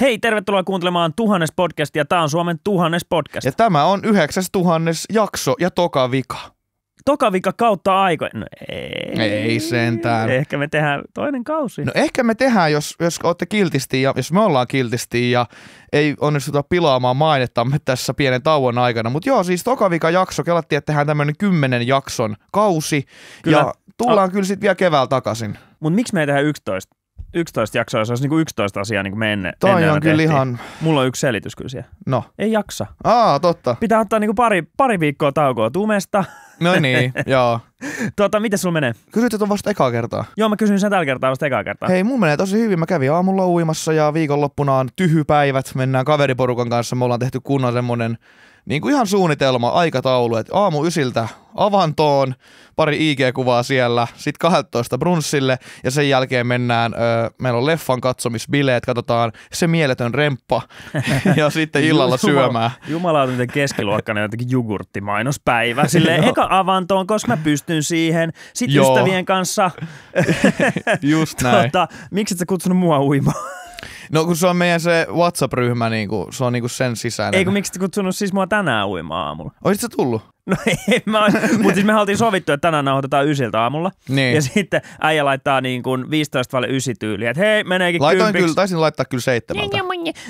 Hei, tervetuloa kuuntelemaan Tuhannes podcastia. Tämä on Suomen Tuhannes podcast. Ja tämä on yhdeksäs tuhannes jakso ja toka vika. Toka vika kautta aikoja. No ei. Ei sentään. Ehkä me tehdään toinen kausi. No ehkä me tehdään, jos, jos olette kiltisti ja jos me ollaan kiltisti ja ei onnistuta pilaamaan mainettamme tässä pienen tauon aikana. Mutta joo, siis toka vika jakso. Kelattiin, että tehdään tämmöinen kymmenen jakson kausi. Kyllä. Ja tullaan A- kyllä sitten vielä keväällä takaisin. Mutta miksi me ei tehdä 11? 11 jaksoa, jos olisi niin kuin 11 asiaa niin kuin me ennen, Toi ennen on kyllä tehtiin. ihan... Mulla on yksi selitys kyllä siellä. No. Ei jaksa. Aa, totta. Pitää ottaa niin kuin pari, pari viikkoa taukoa tumesta. No niin, joo. Tota, miten sulla menee? Kysyt, että on vasta ekaa kertaa. Joo, mä kysyn sen tällä kertaa vasta ekaa kertaa. Hei, mun menee tosi hyvin. Mä kävin aamulla uimassa ja viikonloppuna on tyhypäivät. Mennään kaveriporukan kanssa. Me ollaan tehty kunnon semmonen niin kuin ihan suunnitelma, aikataulu, että aamu ysiltä avantoon, pari IG-kuvaa siellä, sitten 12 brunssille ja sen jälkeen mennään, ö, meillä on leffan katsomisbileet, katsotaan se mieletön remppa ja sitten illalla Jumala, jumala on keskiluokkainen jotenkin jogurttimainospäivä. Silleen eka avantoon, koska mä pystyn siihen, sitten ystävien kanssa. Just näin. tota, miksi et sä kutsunut mua uimaan? No kun se on meidän se WhatsApp-ryhmä, niin kuin, se on niin kuin sen sisäinen. Eikö miksi te kutsunut siis mua tänään uimaan aamulla? Oisit sä tullut? No ei, mä, oon, mutta siis me haltiin sovittu, että tänään nauhoitetaan ysiltä aamulla. Niin. Ja sitten äijä laittaa niin kuin 15 vaille ysi tyyliä, että hei, meneekin Laitoin kympiksi. Kyllä, taisin laittaa kyllä seitsemältä.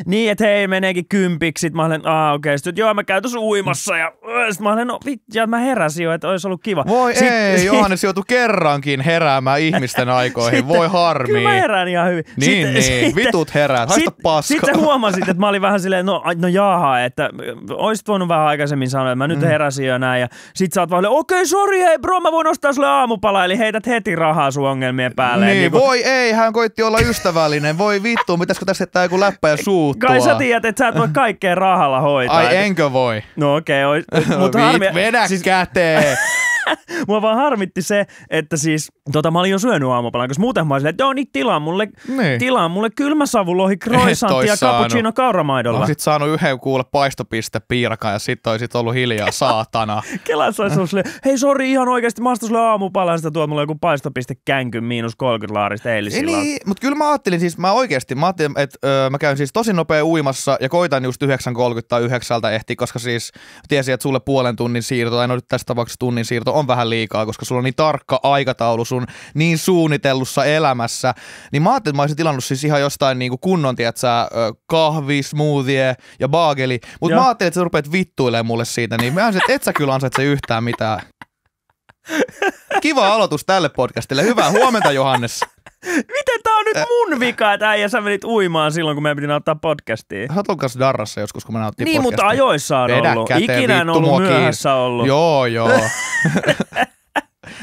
Niin, että hei, meneekin kympiksi. Sitten mä olen, aah okei, okay. sitten joo, mä käyn tuossa uimassa. Ja öö. sitten mä olen, no vittu, mä heräsin jo, että olisi ollut kiva. Voi sitten, ei, sit... Johannes joutui kerrankin heräämään ihmisten aikoihin, sitten, voi harmi. Kyllä mä herään ihan hyvin. Niin, sitten, niin, sitten, vitut herää, haista sit, paskaa. Sitten sä huomasit, että mä olin vähän silleen, no, no jaaha, että olisit voinut vähän aikaisemmin sanoa, että mä nyt mm. heräsin jo näin. Ja sit sä oot vaan, okei, okay, sori, hei bro, mä voin ostaa sulle aamupala, eli heität heti rahaa sun ongelmien päälle. Niin, niin kun... voi ei, hän koitti olla ystävällinen. Voi vittu, pitäisikö tässä jättää joku läppä ja suuttua. Kai sä tiedät, että sä et voi kaikkea rahalla hoitaa. Ai enkö voi? No okei, okay, oi. mut harmi... Vedä siis... käteen. Mua vaan harmitti se, että siis tota, mä olin jo syönyt aamupalan, koska muuten mä olin silleen, että joo, niin tilaa mulle, niin. tilaa mulle kylmä savulohi croissantia ja cappuccino kauramaidolla. Olisit saanut yhden kuule paistopiste piirakaan ja sit olisit ollut hiljaa saatana. Kelan se olisi ollut hei sori ihan oikeasti, mä sulle aamupalan, sitä tuo mulle joku paistopiste känky miinus 30 laarista eilisillä. Niin, mutta kyllä mä ajattelin siis, mä oikeasti, mä ajattelin, että öö, mä käyn siis tosi nopea uimassa ja koitan just 9.30 tai 9 ehti, koska siis tiesin, että sulle puolen tunnin siirto, tai no nyt tässä tapauksessa tunnin siirto on vähän liikaa, koska sulla on niin tarkka aikataulu sun niin suunnitellussa elämässä. Niin mä ajattelin, että mä olisin tilannut siis ihan jostain niin kuin kunnon, tiedätkö, kahvi, smoothie ja baageli. Mutta mä ajattelin, että sä rupeat vittuilemaan mulle siitä, niin mä että et sä kyllä ansaitse yhtään mitään. Kiva aloitus tälle podcastille. Hyvää huomenta, Johannes. Miten tää nyt mun vika, että äijä sä menit uimaan silloin, kun meidän piti nauttaa podcastia. Sä oot kanssa darrassa joskus, kun me nauttiin Niin, podcastia. mutta ajoissa on Vedä ollut. Käteen, Ikinä en ollut myöhässä ollut. Joo, joo.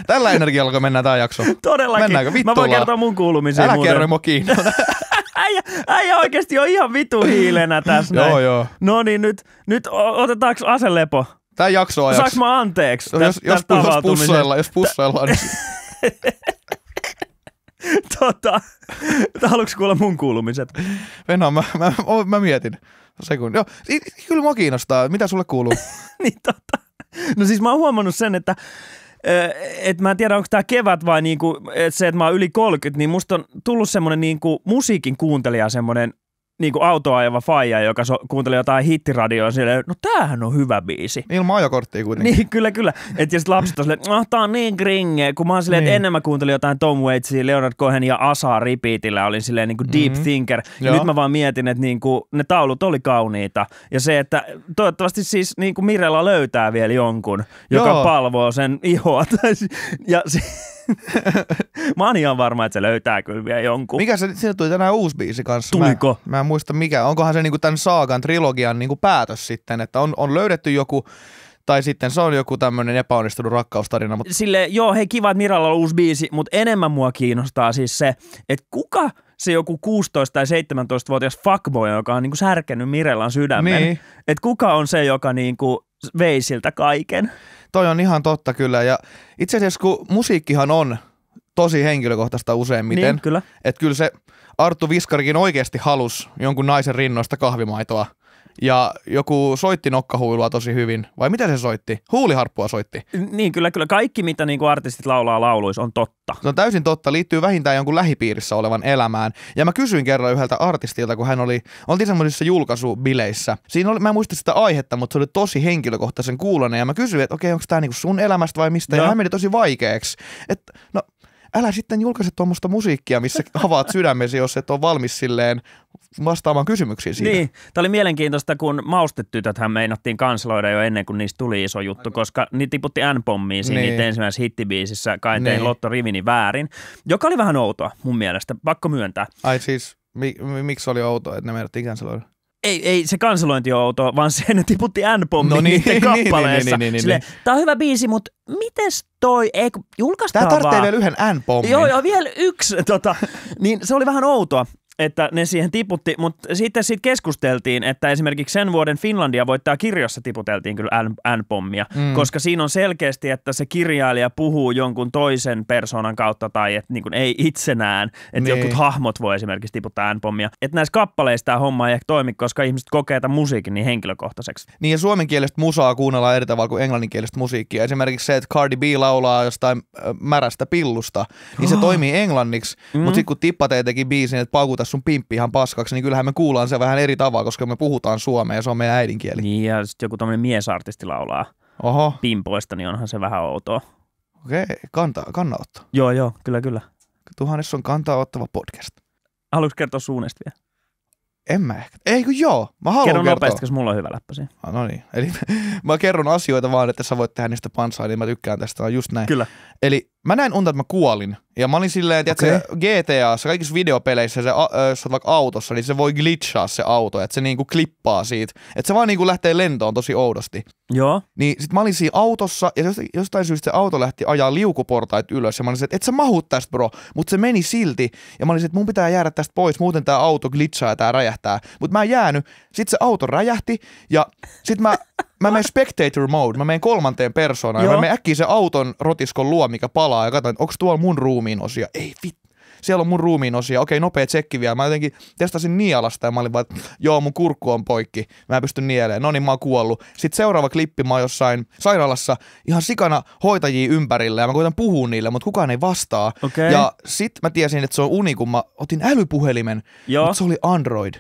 Tällä energialla, kun mennään tämä jakso. Todellakin. Mennäänkö vittu Mä voin kertoa mun kuulumisiin Älä muuten. kerro mua äijä, äijä oikeasti on ihan vitu hiilenä tässä. joo, joo. No niin, nyt, nyt otetaanko aselepo? Tämä jakso ajaksi. Saanko mä anteeksi? jos, jos, jos pussoillaan, jos pussaillaan. niin tota, haluatko kuulla mun kuulumiset? Venä, mä, mä, mä, mietin. Sekunnin. Joo, kyllä mua kiinnostaa. Mitä sulle kuuluu? niin tota. No siis mä oon huomannut sen, että et mä en tiedä, onko tämä kevät vai niinku, et se, että mä oon yli 30, niin musta on tullut semmoinen niinku musiikin kuuntelija semmoinen niin kuin autoa ajava faija, joka so, kuuntelee jotain hittiradioa siellä, no tämähän on hyvä biisi. Ilman ajokorttia kuitenkin. Niin, kyllä, kyllä. Et, ja sitten lapset on silleen, no tää on niin gringe, kun mä oon silleen, niin. että ennen mä kuuntelin jotain Tom Waitsia, Leonard Cohen ja Asa repeatillä, olin silleen niin kuin deep mm-hmm. thinker. Ja Joo. nyt mä vaan mietin, että niin kuin, ne taulut oli kauniita. Ja se, että toivottavasti siis niin kuin Mirella löytää vielä jonkun, joka Joo. palvoo sen ihoa. ja mä oon ihan varma, että se löytää kyllä vielä jonkun. Mikä se, siinä tuli tänään uusi biisi kanssa. Tuliko? Mä, mä en muista mikä. Onkohan se niinku tämän Saagan trilogian niinku päätös sitten, että on, on löydetty joku tai sitten se on joku tämmöinen epäonnistunut rakkaustarina. Mutta... Sille, joo, hei kiva, että Miralla on uusi biisi, mutta enemmän mua kiinnostaa siis se, että kuka se joku 16- tai 17-vuotias fuckboy, joka on niinku särkenyt Mirellan sydämen, niin. että kuka on se, joka niinku vei siltä kaiken toi on ihan totta kyllä. Ja itse asiassa kun musiikkihan on tosi henkilökohtaista useimmiten. Niin, kyllä. Että kyllä se Arttu Viskarikin oikeasti halusi jonkun naisen rinnoista kahvimaitoa – ja joku soitti nokkahuilua tosi hyvin. Vai mitä se soitti? Huuliharppua soitti. Niin, kyllä, kyllä kaikki, mitä niin kuin artistit laulaa lauluissa, on totta. Se on täysin totta. Liittyy vähintään jonkun lähipiirissä olevan elämään. Ja mä kysyin kerran yhdeltä artistilta, kun hän oli, oltiin semmoisissa julkaisubileissä. Siinä oli, mä en muista sitä aihetta, mutta se oli tosi henkilökohtaisen kuulonen. Ja mä kysyin, että okei, okay, onko tämä niinku sun elämästä vai mistä? No. Ja hän meni tosi vaikeaksi. Et, no, älä sitten julkaise tuommoista musiikkia, missä avaat sydämesi, jos et ole valmis silleen vastaamaan kysymyksiin siitä. Niin, tämä oli mielenkiintoista, kun maustetytöthän meinattiin kansloida jo ennen kuin niistä tuli iso juttu, Aika. koska niitä tiputti N-pommiin siinä niin. ensimmäisessä hittibiisissä, kai tein niin. Lotto Rivini väärin, joka oli vähän outoa mun mielestä, pakko myöntää. Ai siis, mi- mi- miksi oli outoa, että ne meinattiin kansloida? ei, ei se kanselointi on outoa, vaan se ne tiputti n pommi no niin, niiden niin, niin, niin, kappaleessa. Niin, niin, niin, niin, niin. Tämä on hyvä biisi, mutta mites toi, ei kun julkaistaan Tämä tarvitsee vielä yhden N-pommin. Joo, joo, vielä yksi. Tota, niin se oli vähän outoa että ne siihen tiputti, mutta sitten siitä keskusteltiin, että esimerkiksi sen vuoden Finlandia voittaa kirjassa tiputeltiin kyllä N-pommia, mm. koska siinä on selkeästi, että se kirjailija puhuu jonkun toisen persoonan kautta tai että niin ei itsenään, että niin. jotkut hahmot voi esimerkiksi tiputtaa N-pommia. Että näissä kappaleissa tämä homma ei ehkä toimi, koska ihmiset kokee tämän musiikin niin henkilökohtaiseksi. Niin ja suomenkielistä musaa kuunnellaan eri tavalla kuin englanninkielistä musiikkia. Esimerkiksi se, että Cardi B laulaa jostain märästä pillusta, niin se oh. toimii englanniksi, mm. mutta sitten kun Tippa teki biisin, että muuttaa sun pimppi ihan paskaksi, niin kyllähän me kuullaan se vähän eri tavalla, koska me puhutaan suomea ja se on meidän äidinkieli. Niin, ja sitten joku tämmöinen miesartisti laulaa Oho. pimpoista, niin onhan se vähän outoa. Okei, kanta, kannanotto. Joo, joo, kyllä, kyllä. Tuhannessa on kantaa ottava podcast. Haluatko kertoa suunnesta vielä? En mä ehkä. Eikö joo, mä haluan Kerron kertoa. nopeasti, koska mulla on hyvä läppä siinä. Ah, no niin. Eli mä kerron asioita vaan, että sä voit tehdä niistä pansaa, niin mä tykkään tästä, on just näin. Kyllä. Eli Mä näin unta, että mä kuolin. Ja mä olin silleen, että okay. GTAssa, kaikissa videopeleissä, se, ä, jos sä vaikka autossa, niin se voi glitchaa se auto, että se niinku klippaa siitä. Että se vaan niinku lähtee lentoon tosi oudosti. Joo. Niin sit mä olin siinä autossa, ja jostain syystä se auto lähti ajaa liukuportait ylös, ja mä olin että et sä mahu tästä bro, mutta se meni silti. Ja mä olin että mun pitää jäädä tästä pois, muuten tämä auto glitchaa ja tää räjähtää. Mut mä en jäänyt, sit se auto räjähti, ja sit mä mä menen spectator mode, mä menen kolmanteen persoonaan mä menen äkkiä se auton rotiskon luo, mikä palaa ja katsoin, onko tuolla mun ruumiin osia. Ei vittu siellä on mun ruumiin osia, okei nopea tsekki vielä. Mä jotenkin testasin nielasta ja mä olin vaan, että joo mun kurkku on poikki, mä pystyn nieleen, no niin mä oon kuollut. Sitten seuraava klippi mä oon jossain sairaalassa ihan sikana hoitajia ympärillä ja mä koitan puhua niille, mutta kukaan ei vastaa. Okay. Ja sit mä tiesin, että se on uni, kun mä otin älypuhelimen, joo. mutta se oli Android.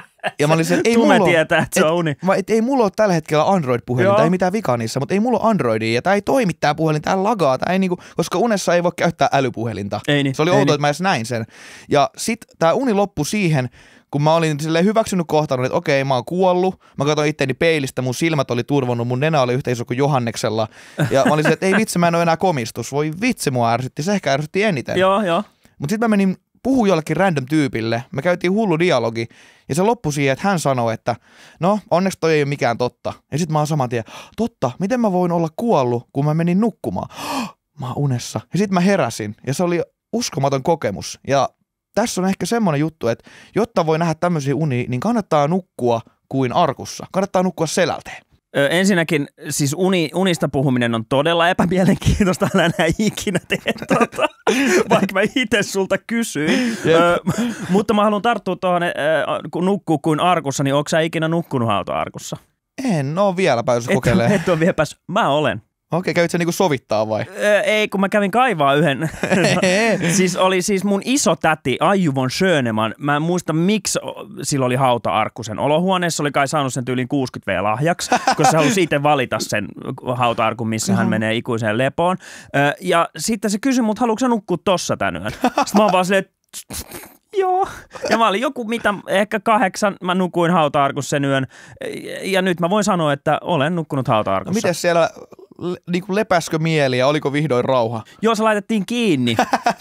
Ja mä olin ei mulla, tietää, että se on uni. Mä, et, ei mulla ole tällä hetkellä Android-puhelinta, ei mitään vikaa niissä, mutta ei mulla ole Androidia ja tää ei toimi tämä puhelin, tää lagaa, tää ei niinku, koska unessa ei voi käyttää älypuhelinta. Ei niin, se oli outoa, niin. että mä edes näin sen. Ja sit tää uni loppui siihen, kun mä olin sille hyväksynyt kohtaan, että okei, mä oon kuollut. Mä katsoin itteni peilistä, mun silmät oli turvonnut, mun nenä oli yhtä iso kuin Johanneksella. Ja mä olin sille, että ei vitsi, mä en ole enää komistus. Voi vitsi, mua ärsytti, se ehkä ärsytti eniten. Joo, joo. Mutta sitten mä menin puhui jollekin random tyypille, me käytiin hullu dialogi, ja se loppui siihen, että hän sanoi, että no, onneksi toi ei ole mikään totta. Ja sitten mä oon saman tien, totta, miten mä voin olla kuollut, kun mä menin nukkumaan? Mä oon unessa. Ja sitten mä heräsin, ja se oli uskomaton kokemus. Ja tässä on ehkä semmoinen juttu, että jotta voi nähdä tämmöisiä unia, niin kannattaa nukkua kuin arkussa. Kannattaa nukkua selälteen. Ensinnäkin siis uni, unista puhuminen on todella epämielenkiintoista, älä enää ikinä tee tuota, vaikka mä itse sulta kysyin. Ö, mutta mä haluan tarttua tuohon, kun nukkuu kuin arkussa, niin onko sä ikinä nukkunut hauta arkussa? En ole vielä päässyt kokeilemaan. Et, et ole vielä päässyt. Mä olen. Okei, okay, kävit niinku sovittaa vai? Öö, ei, kun mä kävin kaivaa yhden. siis oli siis mun iso täti Aiju von Schöneman. Mä en muista miksi sillä oli hauta-arkku sen olohuoneessa. Oli kai saanut sen tyylin 60V lahjaksi, koska se halusi itse valita sen hauta missä hän menee ikuiseen lepoon. Öö, ja sitten se kysyi mut, haluatko nukkua tossa yön? Sitten mä oon vaan silleen, Joo. Ja mä olin joku, mitä ehkä kahdeksan, mä nukuin hauta sen yön. Ja nyt mä voin sanoa, että olen nukkunut hauta no, miten siellä niin kuin lepäskö mieli ja oliko vihdoin rauha? Joo, se laitettiin kiinni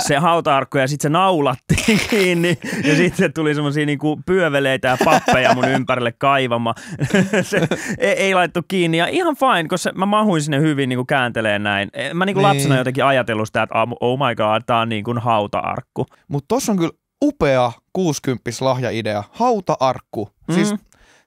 se hautaarkku ja sitten se naulattiin kiinni ja sitten tuli semmoisia niin pyöveleitä ja pappeja mun ympärille kaivama. se ei, ei laittu kiinni ja ihan fine, koska mä mahuin sinne hyvin niin kuin kääntelee näin. E, mä niin kuin niin. lapsena jotenkin ajatellut sitä, että oh my god, tää on niin kuin hautaarkku. Mutta tossa on kyllä upea 60 lahjaidea, hautaarkku. Siis mm.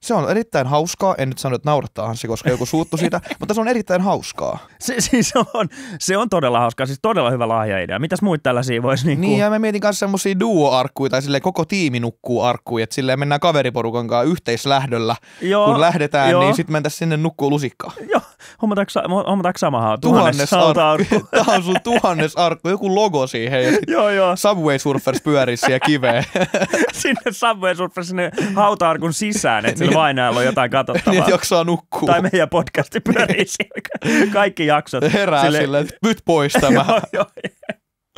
Se on erittäin hauskaa. En nyt sano, että naurattaa se, koska joku suuttu siitä, mutta se on erittäin hauskaa. Se, siis on, se on todella hauskaa, siis todella hyvä lahjaidea. Mitäs muita tällaisia voisi Niin, Niin, ja mä mietin myös semmoisia duo-arkkuja, tai sille koko tiimi nukkuu arkkuja, että silleen mennään kaveriporukan kanssa yhteislähdöllä. Joo, kun lähdetään, joo. niin sitten mentäisiin sinne nukkuu lusikkaa. Joo, hommataanko, hommataanko sama haa? Tuhannes, tuhannes arkku. Tämä on sun tuhannes arkku, joku logo siihen ja joo, joo. Subway Surfers pyörisi ja kiveen. sinne Subway Surfers sinne hauta sisään, että Kyllä niin. vainajalla on jotain katsottavaa. niin, jaksaa nukkua. Tai meidän podcasti pyörii siellä. Niin. Kaikki jaksot. Herää silleen, että nyt pois tämä. joo,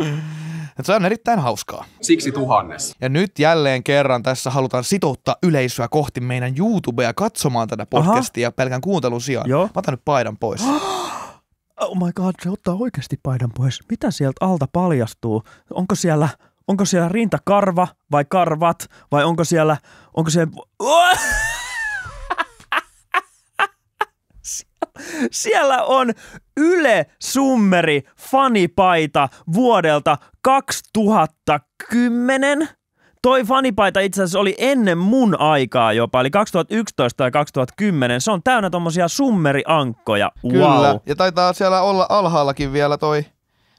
joo. se on erittäin hauskaa. Siksi tuhannes. Ja nyt jälleen kerran tässä halutaan sitouttaa yleisöä kohti meidän YouTubea katsomaan tätä podcastia Aha. pelkän kuuntelun sijaan. Joo. Mä otan nyt paidan pois. Oh my god, se ottaa oikeasti paidan pois. Mitä sieltä alta paljastuu? Onko siellä, onko siellä rintakarva vai karvat vai onko siellä, onko siellä... Siellä on Yle Summeri fanipaita vuodelta 2010. Toi fanipaita itse asiassa oli ennen mun aikaa jopa, eli 2011 tai 2010. Se on täynnä tommosia summeriankkoja. Kyllä, wow. ja taitaa siellä olla alhaallakin vielä toi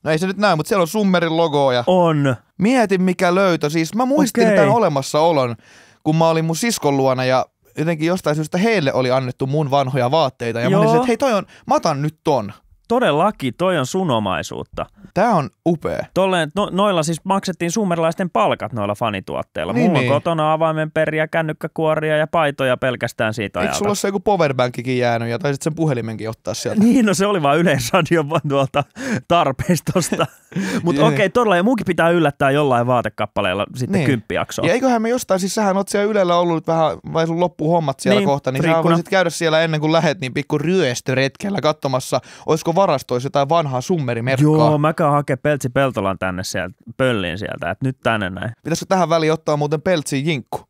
No ei se nyt näy, mutta siellä on Summerin logoja. On. Mietin mikä löytö. Siis mä muistin okay. tämän olemassaolon, kun mä olin mun siskon luona ja jotenkin jostain syystä heille oli annettu mun vanhoja vaatteita ja Joo. mä olisin, että hei toi on, mä otan nyt ton todellakin, toi on sunomaisuutta. Tämä on upea. Tolleen, no, noilla siis maksettiin summerlaisten palkat noilla fanituotteilla. Niin, Mulla niin. on kotona avaimenperiä, kännykkäkuoria ja paitoja pelkästään siitä ajalta. Eikö sulla ole se joku powerbankikin jäänyt ja taisit sen puhelimenkin ottaa sieltä? Niin, no se oli vaan Yleisradion tuolta tarpeistosta. Mutta niin, niin. okei, okay, todella, ja munkin pitää yllättää jollain vaatekappaleella sitten niin. kymppijaksoa. Ja eiköhän me jostain, siis sähän oot siellä Ylellä ollut vähän, vai sun loppuhommat siellä niin, kohta, niin sä voisit käydä siellä ennen kuin lähet, niin pikku ryöstöretkellä katsomassa, olisiko varastoisi jotain vanhaa summerimerkkaa. Joo, mä käyn hakee Peltsi Peltolan tänne sieltä, pölliin sieltä, että nyt tänne näin. Pitäisikö tähän väliin ottaa muuten Peltsi jinkku?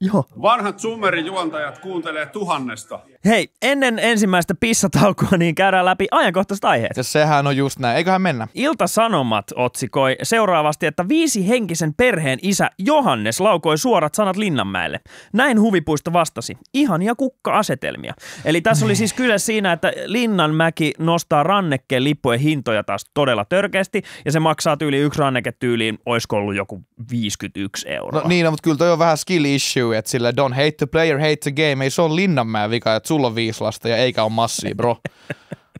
Joo. Vanhat summerijuontajat kuuntelee tuhannesta. Hei, ennen ensimmäistä pissataukoa niin käydään läpi ajankohtaiset aiheet. Ja sehän on just näin, eiköhän mennä. Ilta-Sanomat otsikoi seuraavasti, että viisi henkisen perheen isä Johannes laukoi suorat sanat Linnanmäelle. Näin huvipuisto vastasi. Ihan ja kukka-asetelmia. Eli tässä oli siis kyse siinä, että Linnanmäki nostaa rannekkeen lippujen hintoja taas todella törkeästi ja se maksaa tyyli yksi ranneke tyyliin, olisiko ollut joku 51 euroa. No niin, no, mutta kyllä toi on vähän skill issue tajuu, että sille don't hate the player, hate the game, ei se ole Linnanmäen vika, että sulla on viisi lasta ja eikä ole massia, bro.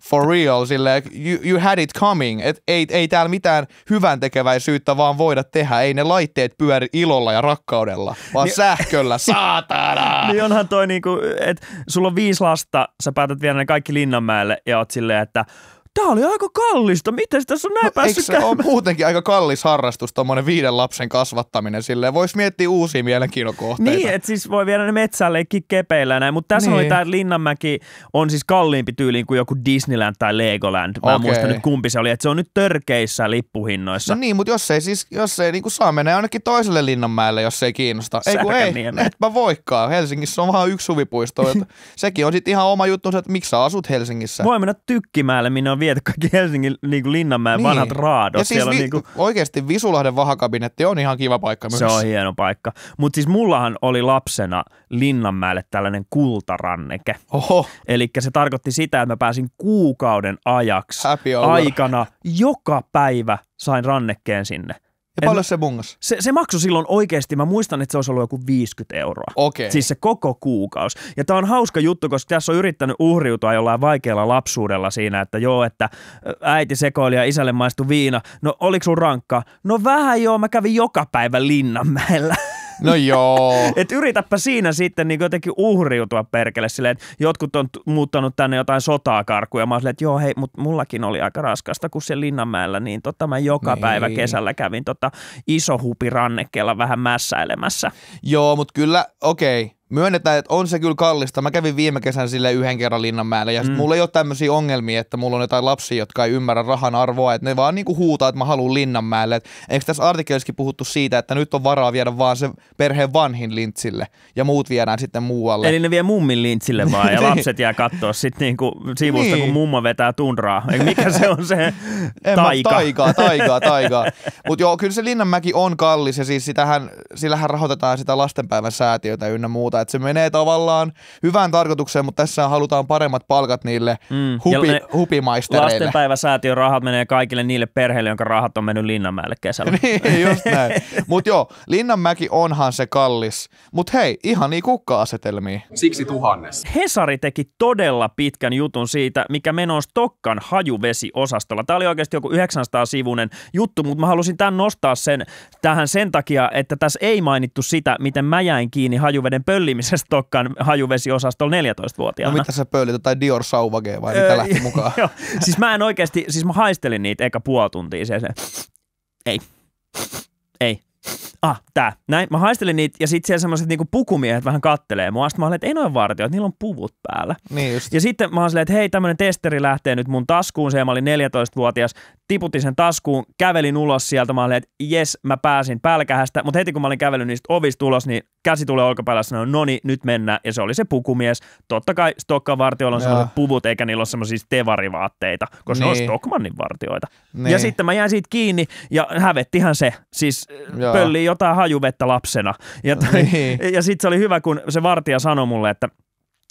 For real, sille you, you had it coming, et ei, ei täällä mitään hyvän tekeväisyyttä vaan voida tehdä, ei ne laitteet pyöri ilolla ja rakkaudella, vaan niin, sähköllä, saatana! niin onhan toi niinku, että sulla on viisi lasta, sä päätät viedä ne kaikki Linnanmäelle ja oot silleen, että tämä oli aika kallista, miten tässä on näin no, päässyt se käymään? on muutenkin aika kallis harrastus, tuommoinen viiden lapsen kasvattaminen silleen. Voisi miettiä uusia mielenkiinnokohteita. Niin, että siis voi viedä ne metsään kepeillä näin, mutta tässä niin. oli tämä, että Linnanmäki on siis kalliimpi tyyliin kuin joku Disneyland tai Legoland. Mä okay. muistan nyt kumpi se oli, että se on nyt törkeissä lippuhinnoissa. No niin, mutta jos ei siis, jos ei kuin niinku saa mennä ainakin toiselle Linnanmäelle, jos ei kiinnosta. Ei kun ei, etpä voikaan. Helsingissä on vaan yksi huvipuisto. sekin on sitten ihan oma juttu, että miksi sä asut Helsingissä. Voi mennä tykkimäälle, minne on vielä mietit kaikki Helsingin niin kuin Linnanmäen niin. vanhat raadot. Ja siis Siellä vi- niin kuin... oikeasti Visulahden vahakabinetti on ihan kiva paikka myös. Se on hieno paikka. Mutta siis mullahan oli lapsena Linnanmäelle tällainen kultaranneke. Eli se tarkoitti sitä, että mä pääsin kuukauden ajaksi aikana joka päivä sain rannekkeen sinne. Ja en, paljon se bungas? Se, se maksoi silloin oikeasti, mä muistan, että se olisi ollut joku 50 euroa. Okei. Siis se koko kuukaus. Ja tämä on hauska juttu, koska tässä on yrittänyt uhriutua jollain vaikealla lapsuudella siinä, että joo, että äiti sekoili ja isälle maistui viina. No oliko sun rankkaa? No vähän joo, mä kävin joka päivä Linnanmäellä. No joo. Et yritäpä siinä sitten niin jotenkin uhriutua perkele silleen, että jotkut on muuttanut tänne jotain sotaa karkuja. Mä silleen, että joo hei, mutta mullakin oli aika raskasta, kun se Linnanmäellä, niin totta, mä joka niin. päivä kesällä kävin tota iso hupi rannekkeella vähän mässäilemässä. Joo, mutta kyllä, okei. Okay myönnetään, että on se kyllä kallista. Mä kävin viime kesän sille yhden kerran Linnanmäellä ja mm. mulla ei ole tämmöisiä ongelmia, että mulla on jotain lapsia, jotka ei ymmärrä rahan arvoa, että ne vaan niinku huutaa, että mä haluan Linnanmäelle. Et eikö tässä artikkelissakin puhuttu siitä, että nyt on varaa viedä vaan se perheen vanhin lintsille ja muut viedään sitten muualle. Eli ne vie mummin lintsille vaan ja niin. lapset jää katsoa sitten niinku sivusta, niin. kun mummo vetää tundraa. Eikä mikä se on se taika? Mä, taikaa, taikaa, taikaa. Mutta joo, kyllä se Linnanmäki on kallis ja siis sitähän, sillähän rahoitetaan sitä lastenpäivän säätiötä ynnä muuta muuta. Että se menee tavallaan hyvään tarkoitukseen, mutta tässä halutaan paremmat palkat niille mm. hupi, ne hupimaistereille. Lastenpäiväsäätiön rahat menee kaikille niille perheille, jonka rahat on mennyt Linnanmäelle kesällä. niin, just näin. Mutta joo, Linnanmäki onhan se kallis. Mutta hei, ihan niin kukka-asetelmia. Siksi tuhannes. Hesari teki todella pitkän jutun siitä, mikä menon Stokkan hajuvesiosastolla. Tämä oli oikeasti joku 900-sivunen juttu, mutta mä halusin tämän nostaa sen tähän sen takia, että tässä ei mainittu sitä, miten mä jäin kiinni hajuveden pöllin pöllimisestä tokkaan hajuvesiosastolla 14-vuotiaana. No mitä sä pöllit, tai Dior Sauvage vai mitä lähti mukaan? Jo. Siis mä en oikeasti, siis mä haistelin niitä eka puoli tuntia se, se. ei, ei, ah, tää, näin. Mä haistelin niitä ja sitten siellä semmoiset niinku pukumiehet vähän kattelee mua. Sitten mä olin, että ei noin vartioit, niillä on puvut päällä. Niin just. Ja sitten mä olin että hei, tämmöinen testeri lähtee nyt mun taskuun. Se mä olin 14-vuotias tiputin sen taskuun, kävelin ulos sieltä, mä olin, että jes, mä pääsin pälkähästä, mutta heti kun mä olin kävellyt niistä ovista ulos, niin käsi tulee olkapäällä ja sanoi, no niin, nyt mennään, ja se oli se pukumies. Totta kai Stokkan vartioilla on sellaiset puvut, eikä niillä ole semmoisia tevarivaatteita, koska niin. ne on niin. Stockmannin vartioita. Niin. Ja sitten mä jäin siitä kiinni, ja hävettihän se, siis äh, Joo. pölli jotain hajuvettä lapsena. Ja, niin. ja sitten se oli hyvä, kun se vartija sanoi mulle, että –